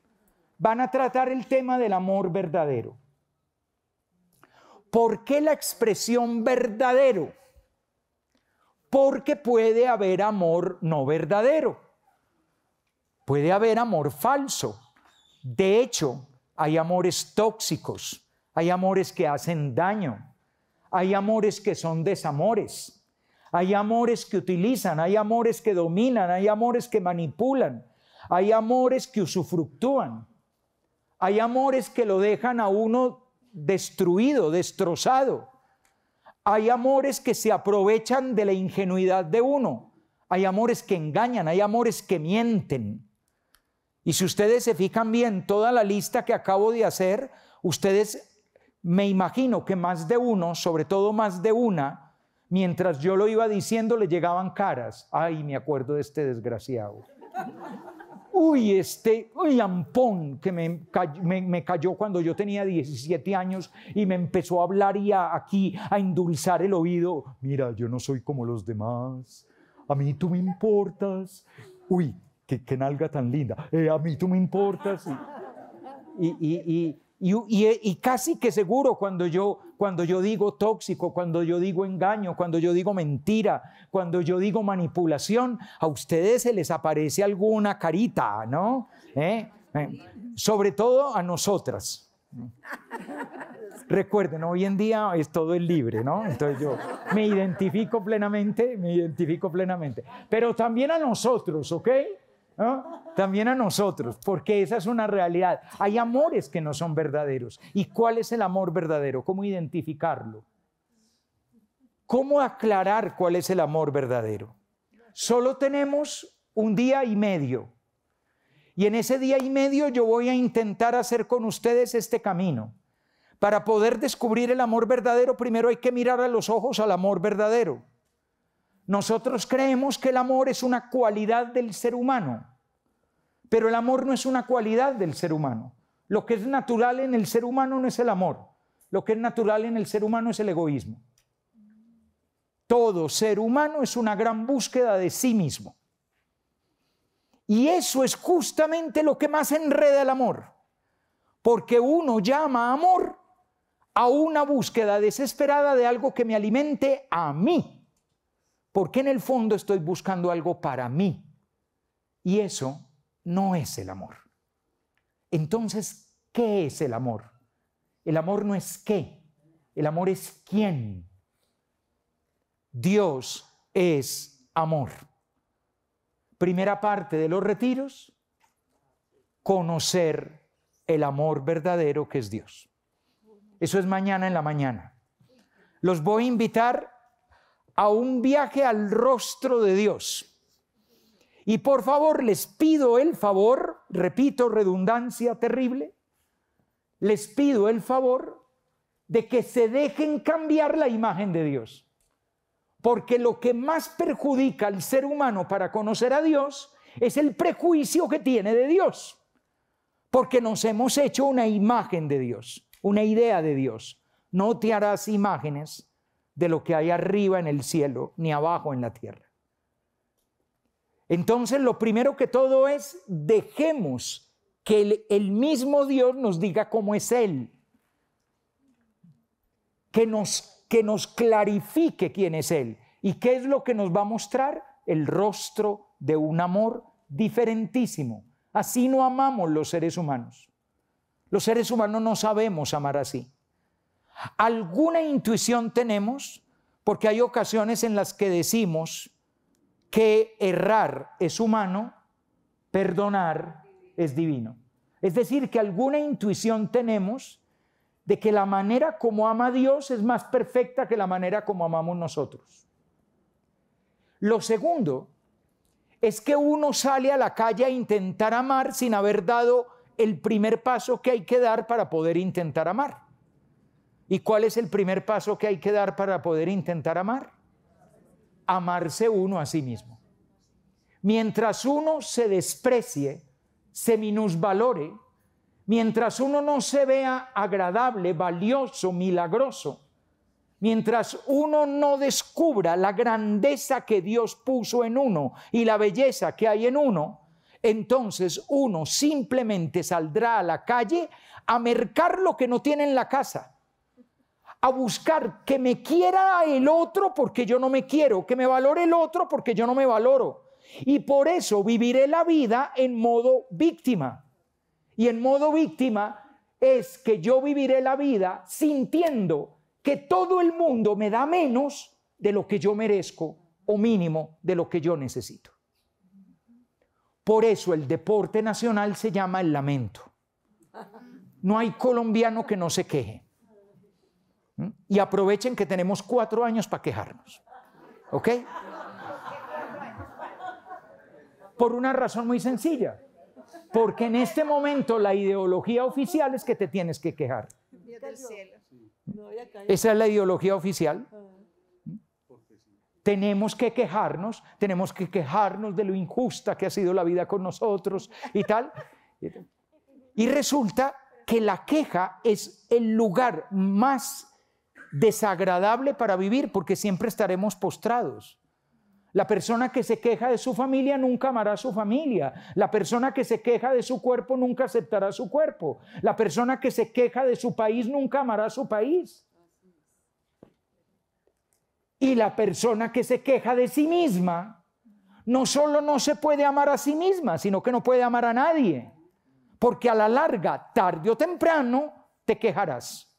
van a tratar el tema del amor verdadero. ¿Por qué la expresión verdadero? Porque puede haber amor no verdadero. Puede haber amor falso. De hecho, hay amores tóxicos, hay amores que hacen daño, hay amores que son desamores, hay amores que utilizan, hay amores que dominan, hay amores que manipulan, hay amores que usufructúan. Hay amores que lo dejan a uno destruido, destrozado. Hay amores que se aprovechan de la ingenuidad de uno. Hay amores que engañan, hay amores que mienten. Y si ustedes se fijan bien, toda la lista que acabo de hacer, ustedes me imagino que más de uno, sobre todo más de una, mientras yo lo iba diciendo, le llegaban caras. Ay, me acuerdo de este desgraciado uy, este, uy, ampón que me, cayó cuando yo tenía 17 años y me empezó a hablar y aquí a endulzar el oído. Mira, yo no soy como los demás, a mí tú me importas. Uy, qué, nalga tan linda, eh, a mí tú me importas. y, y, casi que seguro cuando yo, cuando yo digo tóxico, cuando yo digo engaño, cuando yo digo mentira, cuando yo digo manipulación, a ustedes se les aparece alguna carita, ¿no? ¿Eh? Eh, sobre todo a nosotras. Recuerden, hoy en día es todo el libre, ¿no? Entonces yo me identifico plenamente, me identifico plenamente. Pero también a nosotros, ¿ok? También a nosotros, porque esa es una realidad. Hay amores que no son verdaderos. ¿Y cuál es el amor verdadero? ¿Cómo identificarlo? ¿Cómo aclarar cuál es el amor verdadero? Solo tenemos un día y medio. Y en ese día y medio yo voy a intentar hacer con ustedes este camino. Para poder descubrir el amor verdadero, primero hay que mirar a los ojos al amor verdadero. Nosotros creemos que el amor es una cualidad del ser humano, pero el amor no es una cualidad del ser humano. Lo que es natural en el ser humano no es el amor, lo que es natural en el ser humano es el egoísmo. Todo ser humano es una gran búsqueda de sí mismo. Y eso es justamente lo que más enreda el amor, porque uno llama amor a una búsqueda desesperada de algo que me alimente a mí porque en el fondo estoy buscando algo para mí. Y eso no es el amor. Entonces, ¿qué es el amor? El amor no es qué, el amor es quién. Dios es amor. Primera parte de los retiros, conocer el amor verdadero que es Dios. Eso es mañana en la mañana. Los voy a invitar a un viaje al rostro de Dios. Y por favor, les pido el favor, repito, redundancia terrible, les pido el favor de que se dejen cambiar la imagen de Dios. Porque lo que más perjudica al ser humano para conocer a Dios es el prejuicio que tiene de Dios. Porque nos hemos hecho una imagen de Dios, una idea de Dios. No te harás imágenes de lo que hay arriba en el cielo, ni abajo en la tierra. Entonces, lo primero que todo es, dejemos que el, mismo Dios nos diga cómo es Él, que nos, que nos clarifique quién es Él y qué es lo que nos va a mostrar el rostro de un amor diferentísimo. Así no amamos los seres humanos. Los seres humanos no sabemos amar así. Alguna intuición tenemos porque hay ocasiones en las que decimos que errar es humano, perdonar es divino. Es decir, que alguna intuición tenemos de que la manera como ama Dios es más perfecta que la manera como amamos nosotros. Lo segundo es que uno sale a la calle a intentar amar sin haber dado el primer paso que hay que dar para poder intentar amar. ¿Y cuál es el primer paso que hay que dar para poder intentar amar? Amarse uno a sí mismo. Mientras uno se desprecie, se minusvalore, mientras uno no se vea agradable, valioso, milagroso, mientras uno no descubra la grandeza que Dios puso en uno y la belleza que hay en uno, entonces uno simplemente saldrá a la calle a mercar lo que no tiene en la casa a buscar que me quiera el otro porque yo no me quiero, que me valore el otro porque yo no me valoro. Y por eso viviré la vida en modo víctima. Y en modo víctima es que yo viviré la vida sintiendo que todo el mundo me da menos de lo que yo merezco o mínimo de lo que yo necesito. Por eso el deporte nacional se llama el lamento. No hay colombiano que no se queje. Y aprovechen que tenemos cuatro años para quejarnos. ¿Ok? Por una razón muy sencilla. Porque en este momento la ideología oficial es que te tienes que quejar. Esa es la ideología oficial. Tenemos que quejarnos, tenemos que quejarnos de lo injusta que ha sido la vida con nosotros y tal. Y resulta que la queja es el lugar más desagradable para vivir porque siempre estaremos postrados. La persona que se queja de su familia nunca amará a su familia. La persona que se queja de su cuerpo nunca aceptará su cuerpo. La persona que se queja de su país nunca amará a su país. Y la persona que se queja de sí misma no solo no se puede amar a sí misma, sino que no puede amar a nadie. Porque a la larga, tarde o temprano, te quejarás.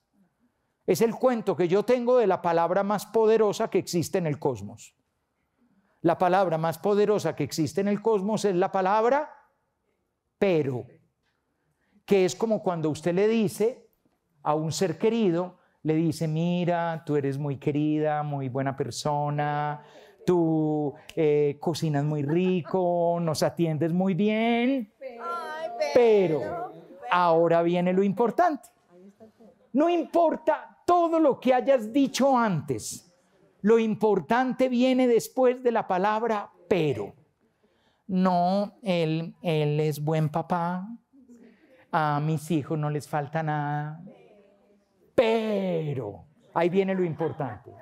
Es el cuento que yo tengo de la palabra más poderosa que existe en el cosmos. La palabra más poderosa que existe en el cosmos es la palabra pero, que es como cuando usted le dice a un ser querido, le dice, mira, tú eres muy querida, muy buena persona, tú eh, cocinas muy rico, nos atiendes muy bien, pero ahora viene lo importante. No importa todo lo que hayas dicho antes. Lo importante viene después de la palabra pero. No, él, es buen papá. A mis hijos no les falta nada. Pero, ahí viene lo importante.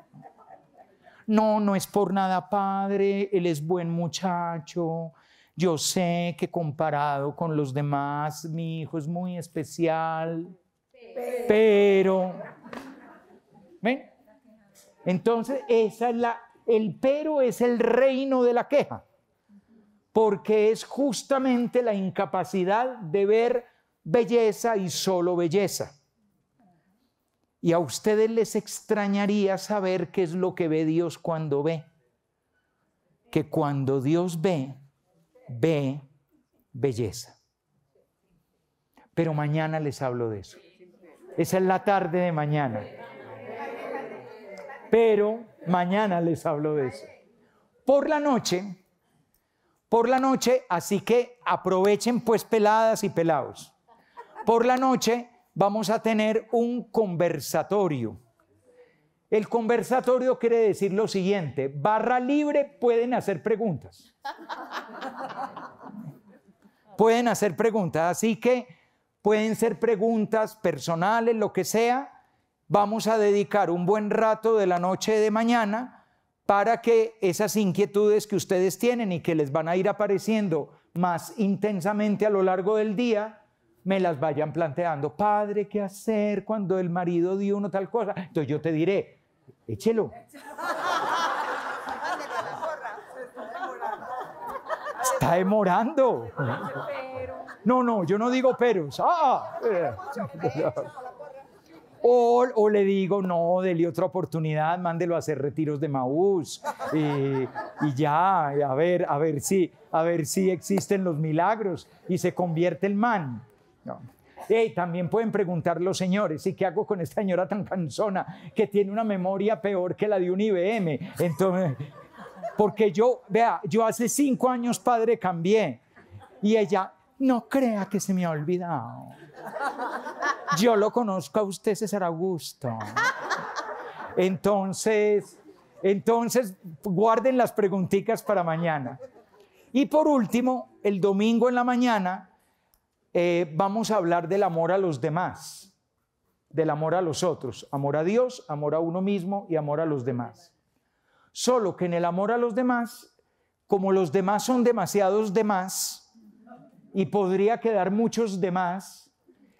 No, no es por nada padre, él es buen muchacho. Yo sé que comparado con los demás, mi hijo es muy especial. pero entonces, esa es la, el pero es el reino de la queja, porque es justamente la incapacidad de ver belleza y solo belleza. Y a ustedes les extrañaría saber qué es lo que ve Dios cuando ve. Que cuando Dios ve, ve belleza. Pero mañana les hablo de eso. Esa es la tarde de mañana. Pero mañana les hablo de eso. Por la noche, por la noche, así que aprovechen pues peladas y pelados. Por la noche vamos a tener un conversatorio. El conversatorio quiere decir lo siguiente, barra libre pueden hacer preguntas. Pueden hacer preguntas, así que pueden ser preguntas personales, lo que sea, vamos a dedicar un buen rato de la noche de mañana para que esas inquietudes que ustedes tienen y que les van a ir apareciendo más intensamente a lo largo del día, me las vayan planteando. Padre, ¿qué hacer cuando el marido dio una tal cosa? Entonces yo te diré, échelo. Está demorando. No, no, yo no digo peros. Ah, eh. O, le digo, no, déle otra oportunidad, mándelo a hacer retiros de Maús. y ya, a ver, a ver si, a ver si existen los milagros y se convierte el man. No. también pueden preguntar los señores, ¿y qué hago con esta señora tan cansona que tiene una memoria peor que la de un IBM? Entonces, porque yo, vea, yo hace cinco años, padre, cambié. Y ella, no crea que se me ha olvidado. Yo lo conozco a usted, César Augusto. Entonces, entonces guarden las preguntitas para mañana. Y por último, el domingo en la mañana eh, vamos a hablar del amor a los demás, del amor a los otros, amor a Dios, amor a uno mismo y amor a los demás. Solo que en el amor a los demás, como los demás son demasiados demás y podría quedar muchos demás,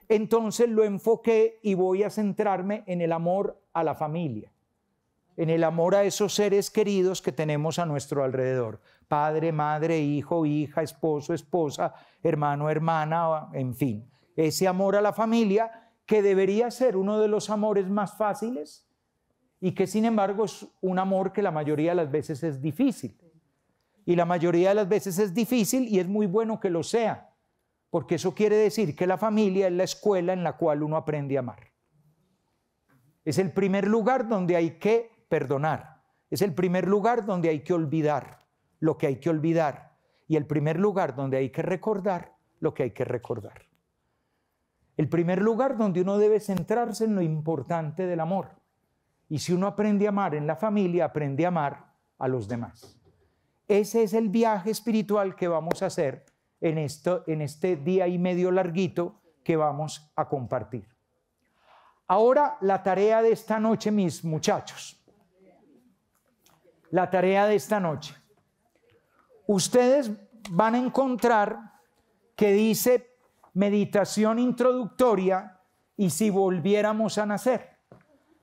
entonces lo enfoqué y voy a centrarme en el amor a la familia, en el amor a esos seres queridos que tenemos a nuestro alrededor, padre, madre, hijo, hija, esposo, esposa, hermano, hermana, en fin, ese amor a la familia que debería ser uno de los amores más fáciles y que sin embargo es un amor que la mayoría de las veces es difícil. Y la mayoría de las veces es difícil y es muy bueno que lo sea porque eso quiere decir que la familia es la escuela en la cual uno aprende a amar. Es el primer lugar donde hay que perdonar, es el primer lugar donde hay que olvidar lo que hay que olvidar y el primer lugar donde hay que recordar lo que hay que recordar. El primer lugar donde uno debe centrarse en lo importante del amor. Y si uno aprende a amar en la familia, aprende a amar a los demás. Ese es el viaje espiritual que vamos a hacer en, esto, en este día y medio larguito que vamos a compartir. Ahora la tarea de esta noche, mis muchachos. La tarea de esta noche. Ustedes van a encontrar que dice meditación introductoria y si volviéramos a nacer,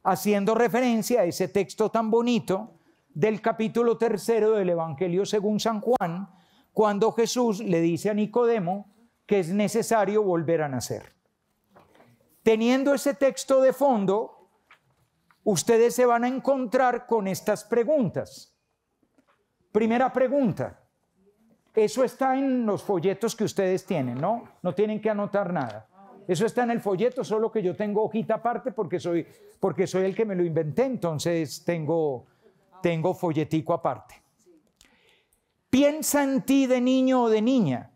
haciendo referencia a ese texto tan bonito del capítulo tercero del Evangelio según San Juan, cuando Jesús le dice a Nicodemo que es necesario volver a nacer. Teniendo ese texto de fondo, ustedes se van a encontrar con estas preguntas. Primera pregunta, eso está en los folletos que ustedes tienen, ¿no? No tienen que anotar nada. Eso está en el folleto, solo que yo tengo hojita aparte porque soy, porque soy el que me lo inventé, entonces tengo, tengo folletico aparte. Piensa en ti de niño o de niña,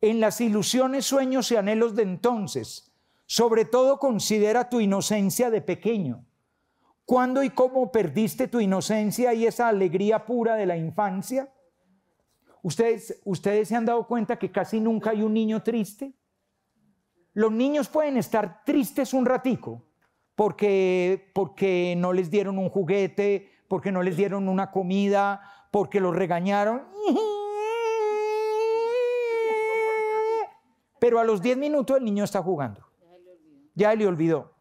en las ilusiones, sueños y anhelos de entonces. Sobre todo considera tu inocencia de pequeño. ¿Cuándo y cómo perdiste tu inocencia y esa alegría pura de la infancia? ¿Ustedes, ¿Ustedes se han dado cuenta que casi nunca hay un niño triste? Los niños pueden estar tristes un ratico porque, porque no les dieron un juguete, porque no les dieron una comida, porque lo regañaron. Pero a los 10 minutos el niño está jugando. Ya le olvidó.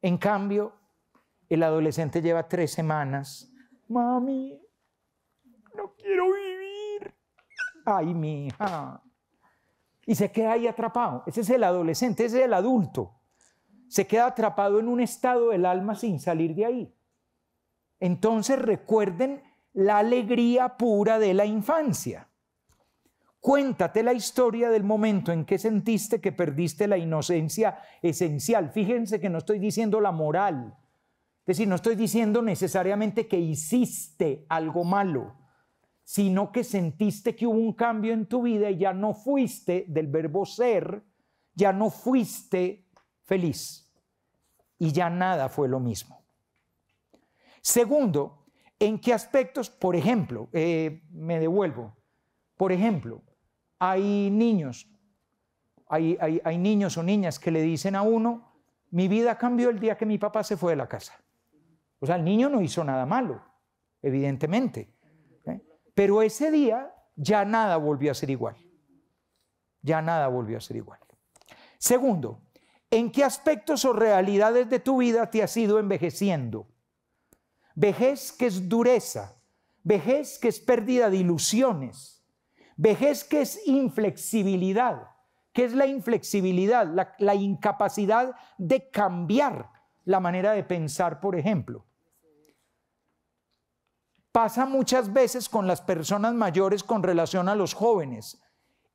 En cambio, el adolescente lleva tres semanas. Mami, no quiero vivir. Ay, mi hija. Y se queda ahí atrapado. Ese es el adolescente, ese es el adulto. Se queda atrapado en un estado del alma sin salir de ahí. Entonces recuerden la alegría pura de la infancia. Cuéntate la historia del momento en que sentiste que perdiste la inocencia esencial. Fíjense que no estoy diciendo la moral, es decir, no estoy diciendo necesariamente que hiciste algo malo, sino que sentiste que hubo un cambio en tu vida y ya no fuiste del verbo ser, ya no fuiste feliz y ya nada fue lo mismo. Segundo, ¿En qué aspectos? Por ejemplo, eh, me devuelvo. Por ejemplo, hay niños, hay, niños o niñas que le dicen a uno, mi vida cambió el día que mi papá se fue de la casa. O sea, el niño no hizo nada malo, evidentemente. ¿eh? Pero ese día ya nada volvió a ser igual. Ya nada volvió a ser igual. Segundo, ¿en qué aspectos o realidades de tu vida te has ido envejeciendo? vejez que es dureza, vejez que es pérdida de ilusiones, vejez que es inflexibilidad. ¿Qué es la inflexibilidad? La, incapacidad de cambiar la manera de pensar, por ejemplo. Pasa muchas veces con las personas mayores con relación a los jóvenes.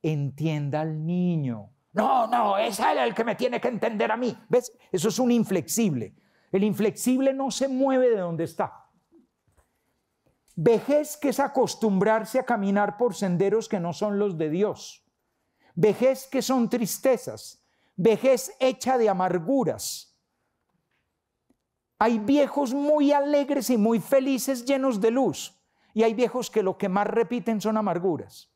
Entienda al niño. No, no, es él el que me tiene que entender a mí. ¿Ves? Eso es un inflexible. El inflexible no se mueve de donde está. Vejez que es acostumbrarse a caminar por senderos que no son los de Dios. Vejez que son tristezas. Vejez hecha de amarguras. Hay viejos muy alegres y muy felices llenos de luz. Y hay viejos que lo que más repiten son amarguras.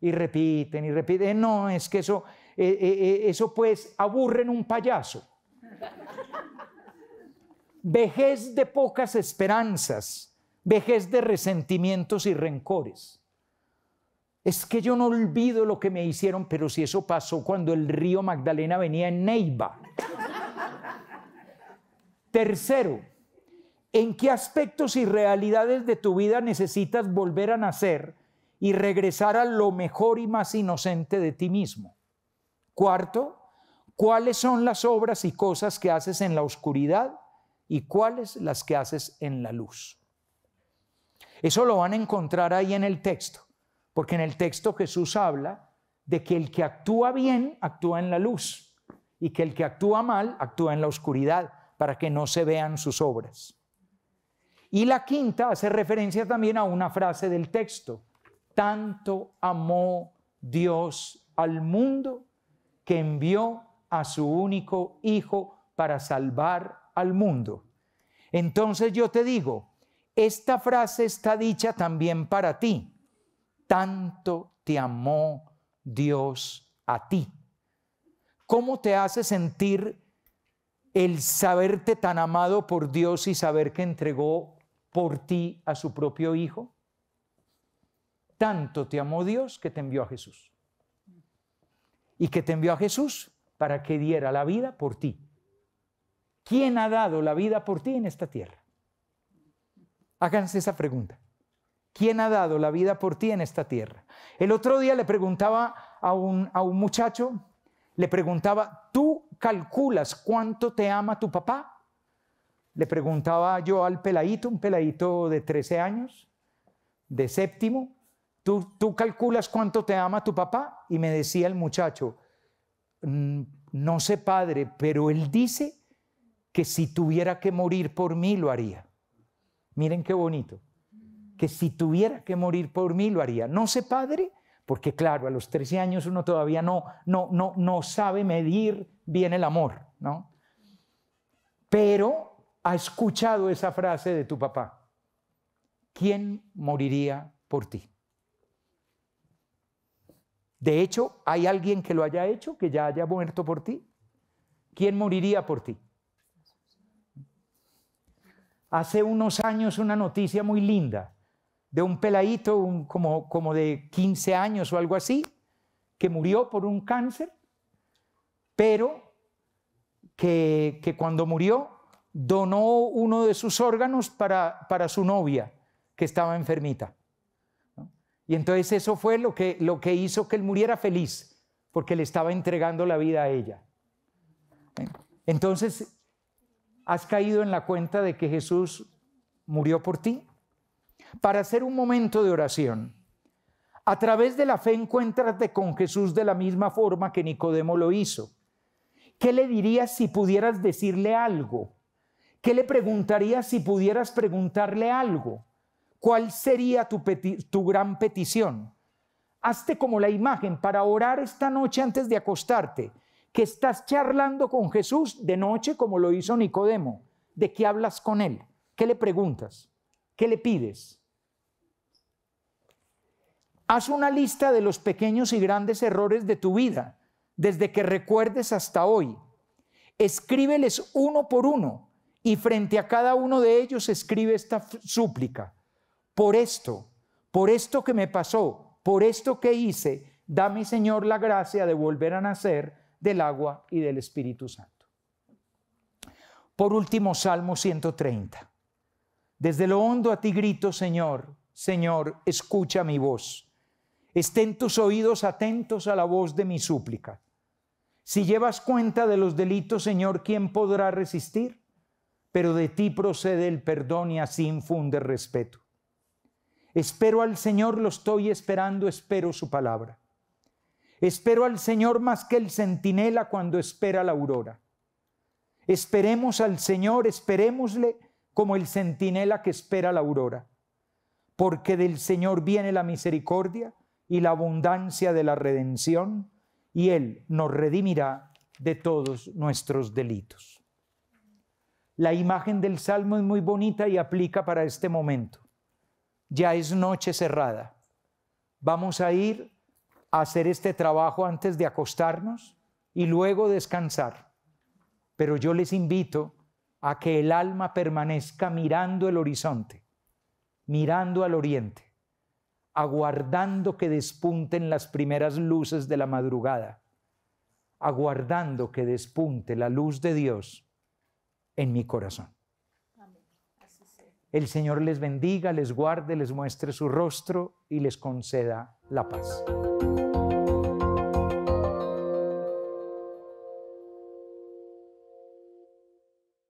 Y repiten y repiten. Eh, no, es que eso, eh, eh, eso pues aburren un payaso vejez de pocas esperanzas, vejez de resentimientos y rencores. Es que yo no olvido lo que me hicieron, pero si eso pasó cuando el río Magdalena venía en Neiva. Tercero, ¿en qué aspectos y realidades de tu vida necesitas volver a nacer y regresar a lo mejor y más inocente de ti mismo? Cuarto, ¿cuáles son las obras y cosas que haces en la oscuridad y cuáles las que haces en la luz. Eso lo van a encontrar ahí en el texto, porque en el texto Jesús habla de que el que actúa bien actúa en la luz y que el que actúa mal actúa en la oscuridad para que no se vean sus obras. Y la quinta hace referencia también a una frase del texto, tanto amó Dios al mundo que envió a su único Hijo para salvar al mundo. Entonces yo te digo, esta frase está dicha también para ti. Tanto te amó Dios a ti. ¿Cómo te hace sentir el saberte tan amado por Dios y saber que entregó por ti a su propio Hijo? Tanto te amó Dios que te envió a Jesús. Y que te envió a Jesús para que diera la vida por ti. ¿Quién ha dado la vida por ti en esta tierra? Háganse esa pregunta. ¿Quién ha dado la vida por ti en esta tierra? El otro día le preguntaba a un, a un muchacho, le preguntaba, ¿tú calculas cuánto te ama tu papá? Le preguntaba yo al peladito, un peladito de 13 años, de séptimo, ¿tú, tú calculas cuánto te ama tu papá? Y me decía el muchacho, mm, no sé padre, pero él dice que si tuviera que morir por mí lo haría. Miren qué bonito. Que si tuviera que morir por mí lo haría. No sé, padre, porque claro, a los 13 años uno todavía no, no, no, no sabe medir bien el amor, ¿no? Pero ha escuchado esa frase de tu papá. ¿Quién moriría por ti? De hecho, ¿hay alguien que lo haya hecho, que ya haya muerto por ti? ¿Quién moriría por ti? hace unos años una noticia muy linda de un peladito como, como de 15 años o algo así, que murió por un cáncer, pero que, cuando murió donó uno de sus órganos para, para su novia, que estaba enfermita. Y entonces eso fue lo que, lo que hizo que él muriera feliz, porque le estaba entregando la vida a ella. ¿eh? Entonces, ¿Has caído en la cuenta de que Jesús murió por ti? Para hacer un momento de oración. A través de la fe encuéntrate con Jesús de la misma forma que Nicodemo lo hizo. ¿Qué le dirías si pudieras decirle algo? ¿Qué le preguntarías si pudieras preguntarle algo? ¿Cuál sería tu, tu, gran petición? Hazte como la imagen para orar esta noche antes de acostarte que estás charlando con Jesús de noche como lo hizo Nicodemo. ¿De qué hablas con él? ¿Qué le preguntas? ¿Qué le pides? Haz una lista de los pequeños y grandes errores de tu vida, desde que recuerdes hasta hoy. Escríbeles uno por uno y frente a cada uno de ellos escribe esta súplica. Por esto, por esto que me pasó, por esto que hice, da mi Señor la gracia de volver a nacer del agua y del Espíritu Santo. Por último, Salmo 130. Desde lo hondo a ti grito, Señor, Señor, escucha mi voz. Estén tus oídos atentos a la voz de mi súplica. Si llevas cuenta de los delitos, Señor, ¿quién podrá resistir? Pero de ti procede el perdón y así infunde respeto. Espero al Señor, lo estoy esperando, espero su palabra. Espero al Señor más que el centinela cuando espera la aurora. Esperemos al Señor, esperémosle como el centinela que espera la aurora, porque del Señor viene la misericordia y la abundancia de la redención, y Él nos redimirá de todos nuestros delitos. La imagen del Salmo es muy bonita y aplica para este momento. Ya es noche cerrada. Vamos a ir hacer este trabajo antes de acostarnos y luego descansar. Pero yo les invito a que el alma permanezca mirando el horizonte, mirando al oriente, aguardando que despunten las primeras luces de la madrugada, aguardando que despunte la luz de Dios en mi corazón. El Señor les bendiga, les guarde, les muestre su rostro y les conceda la paz.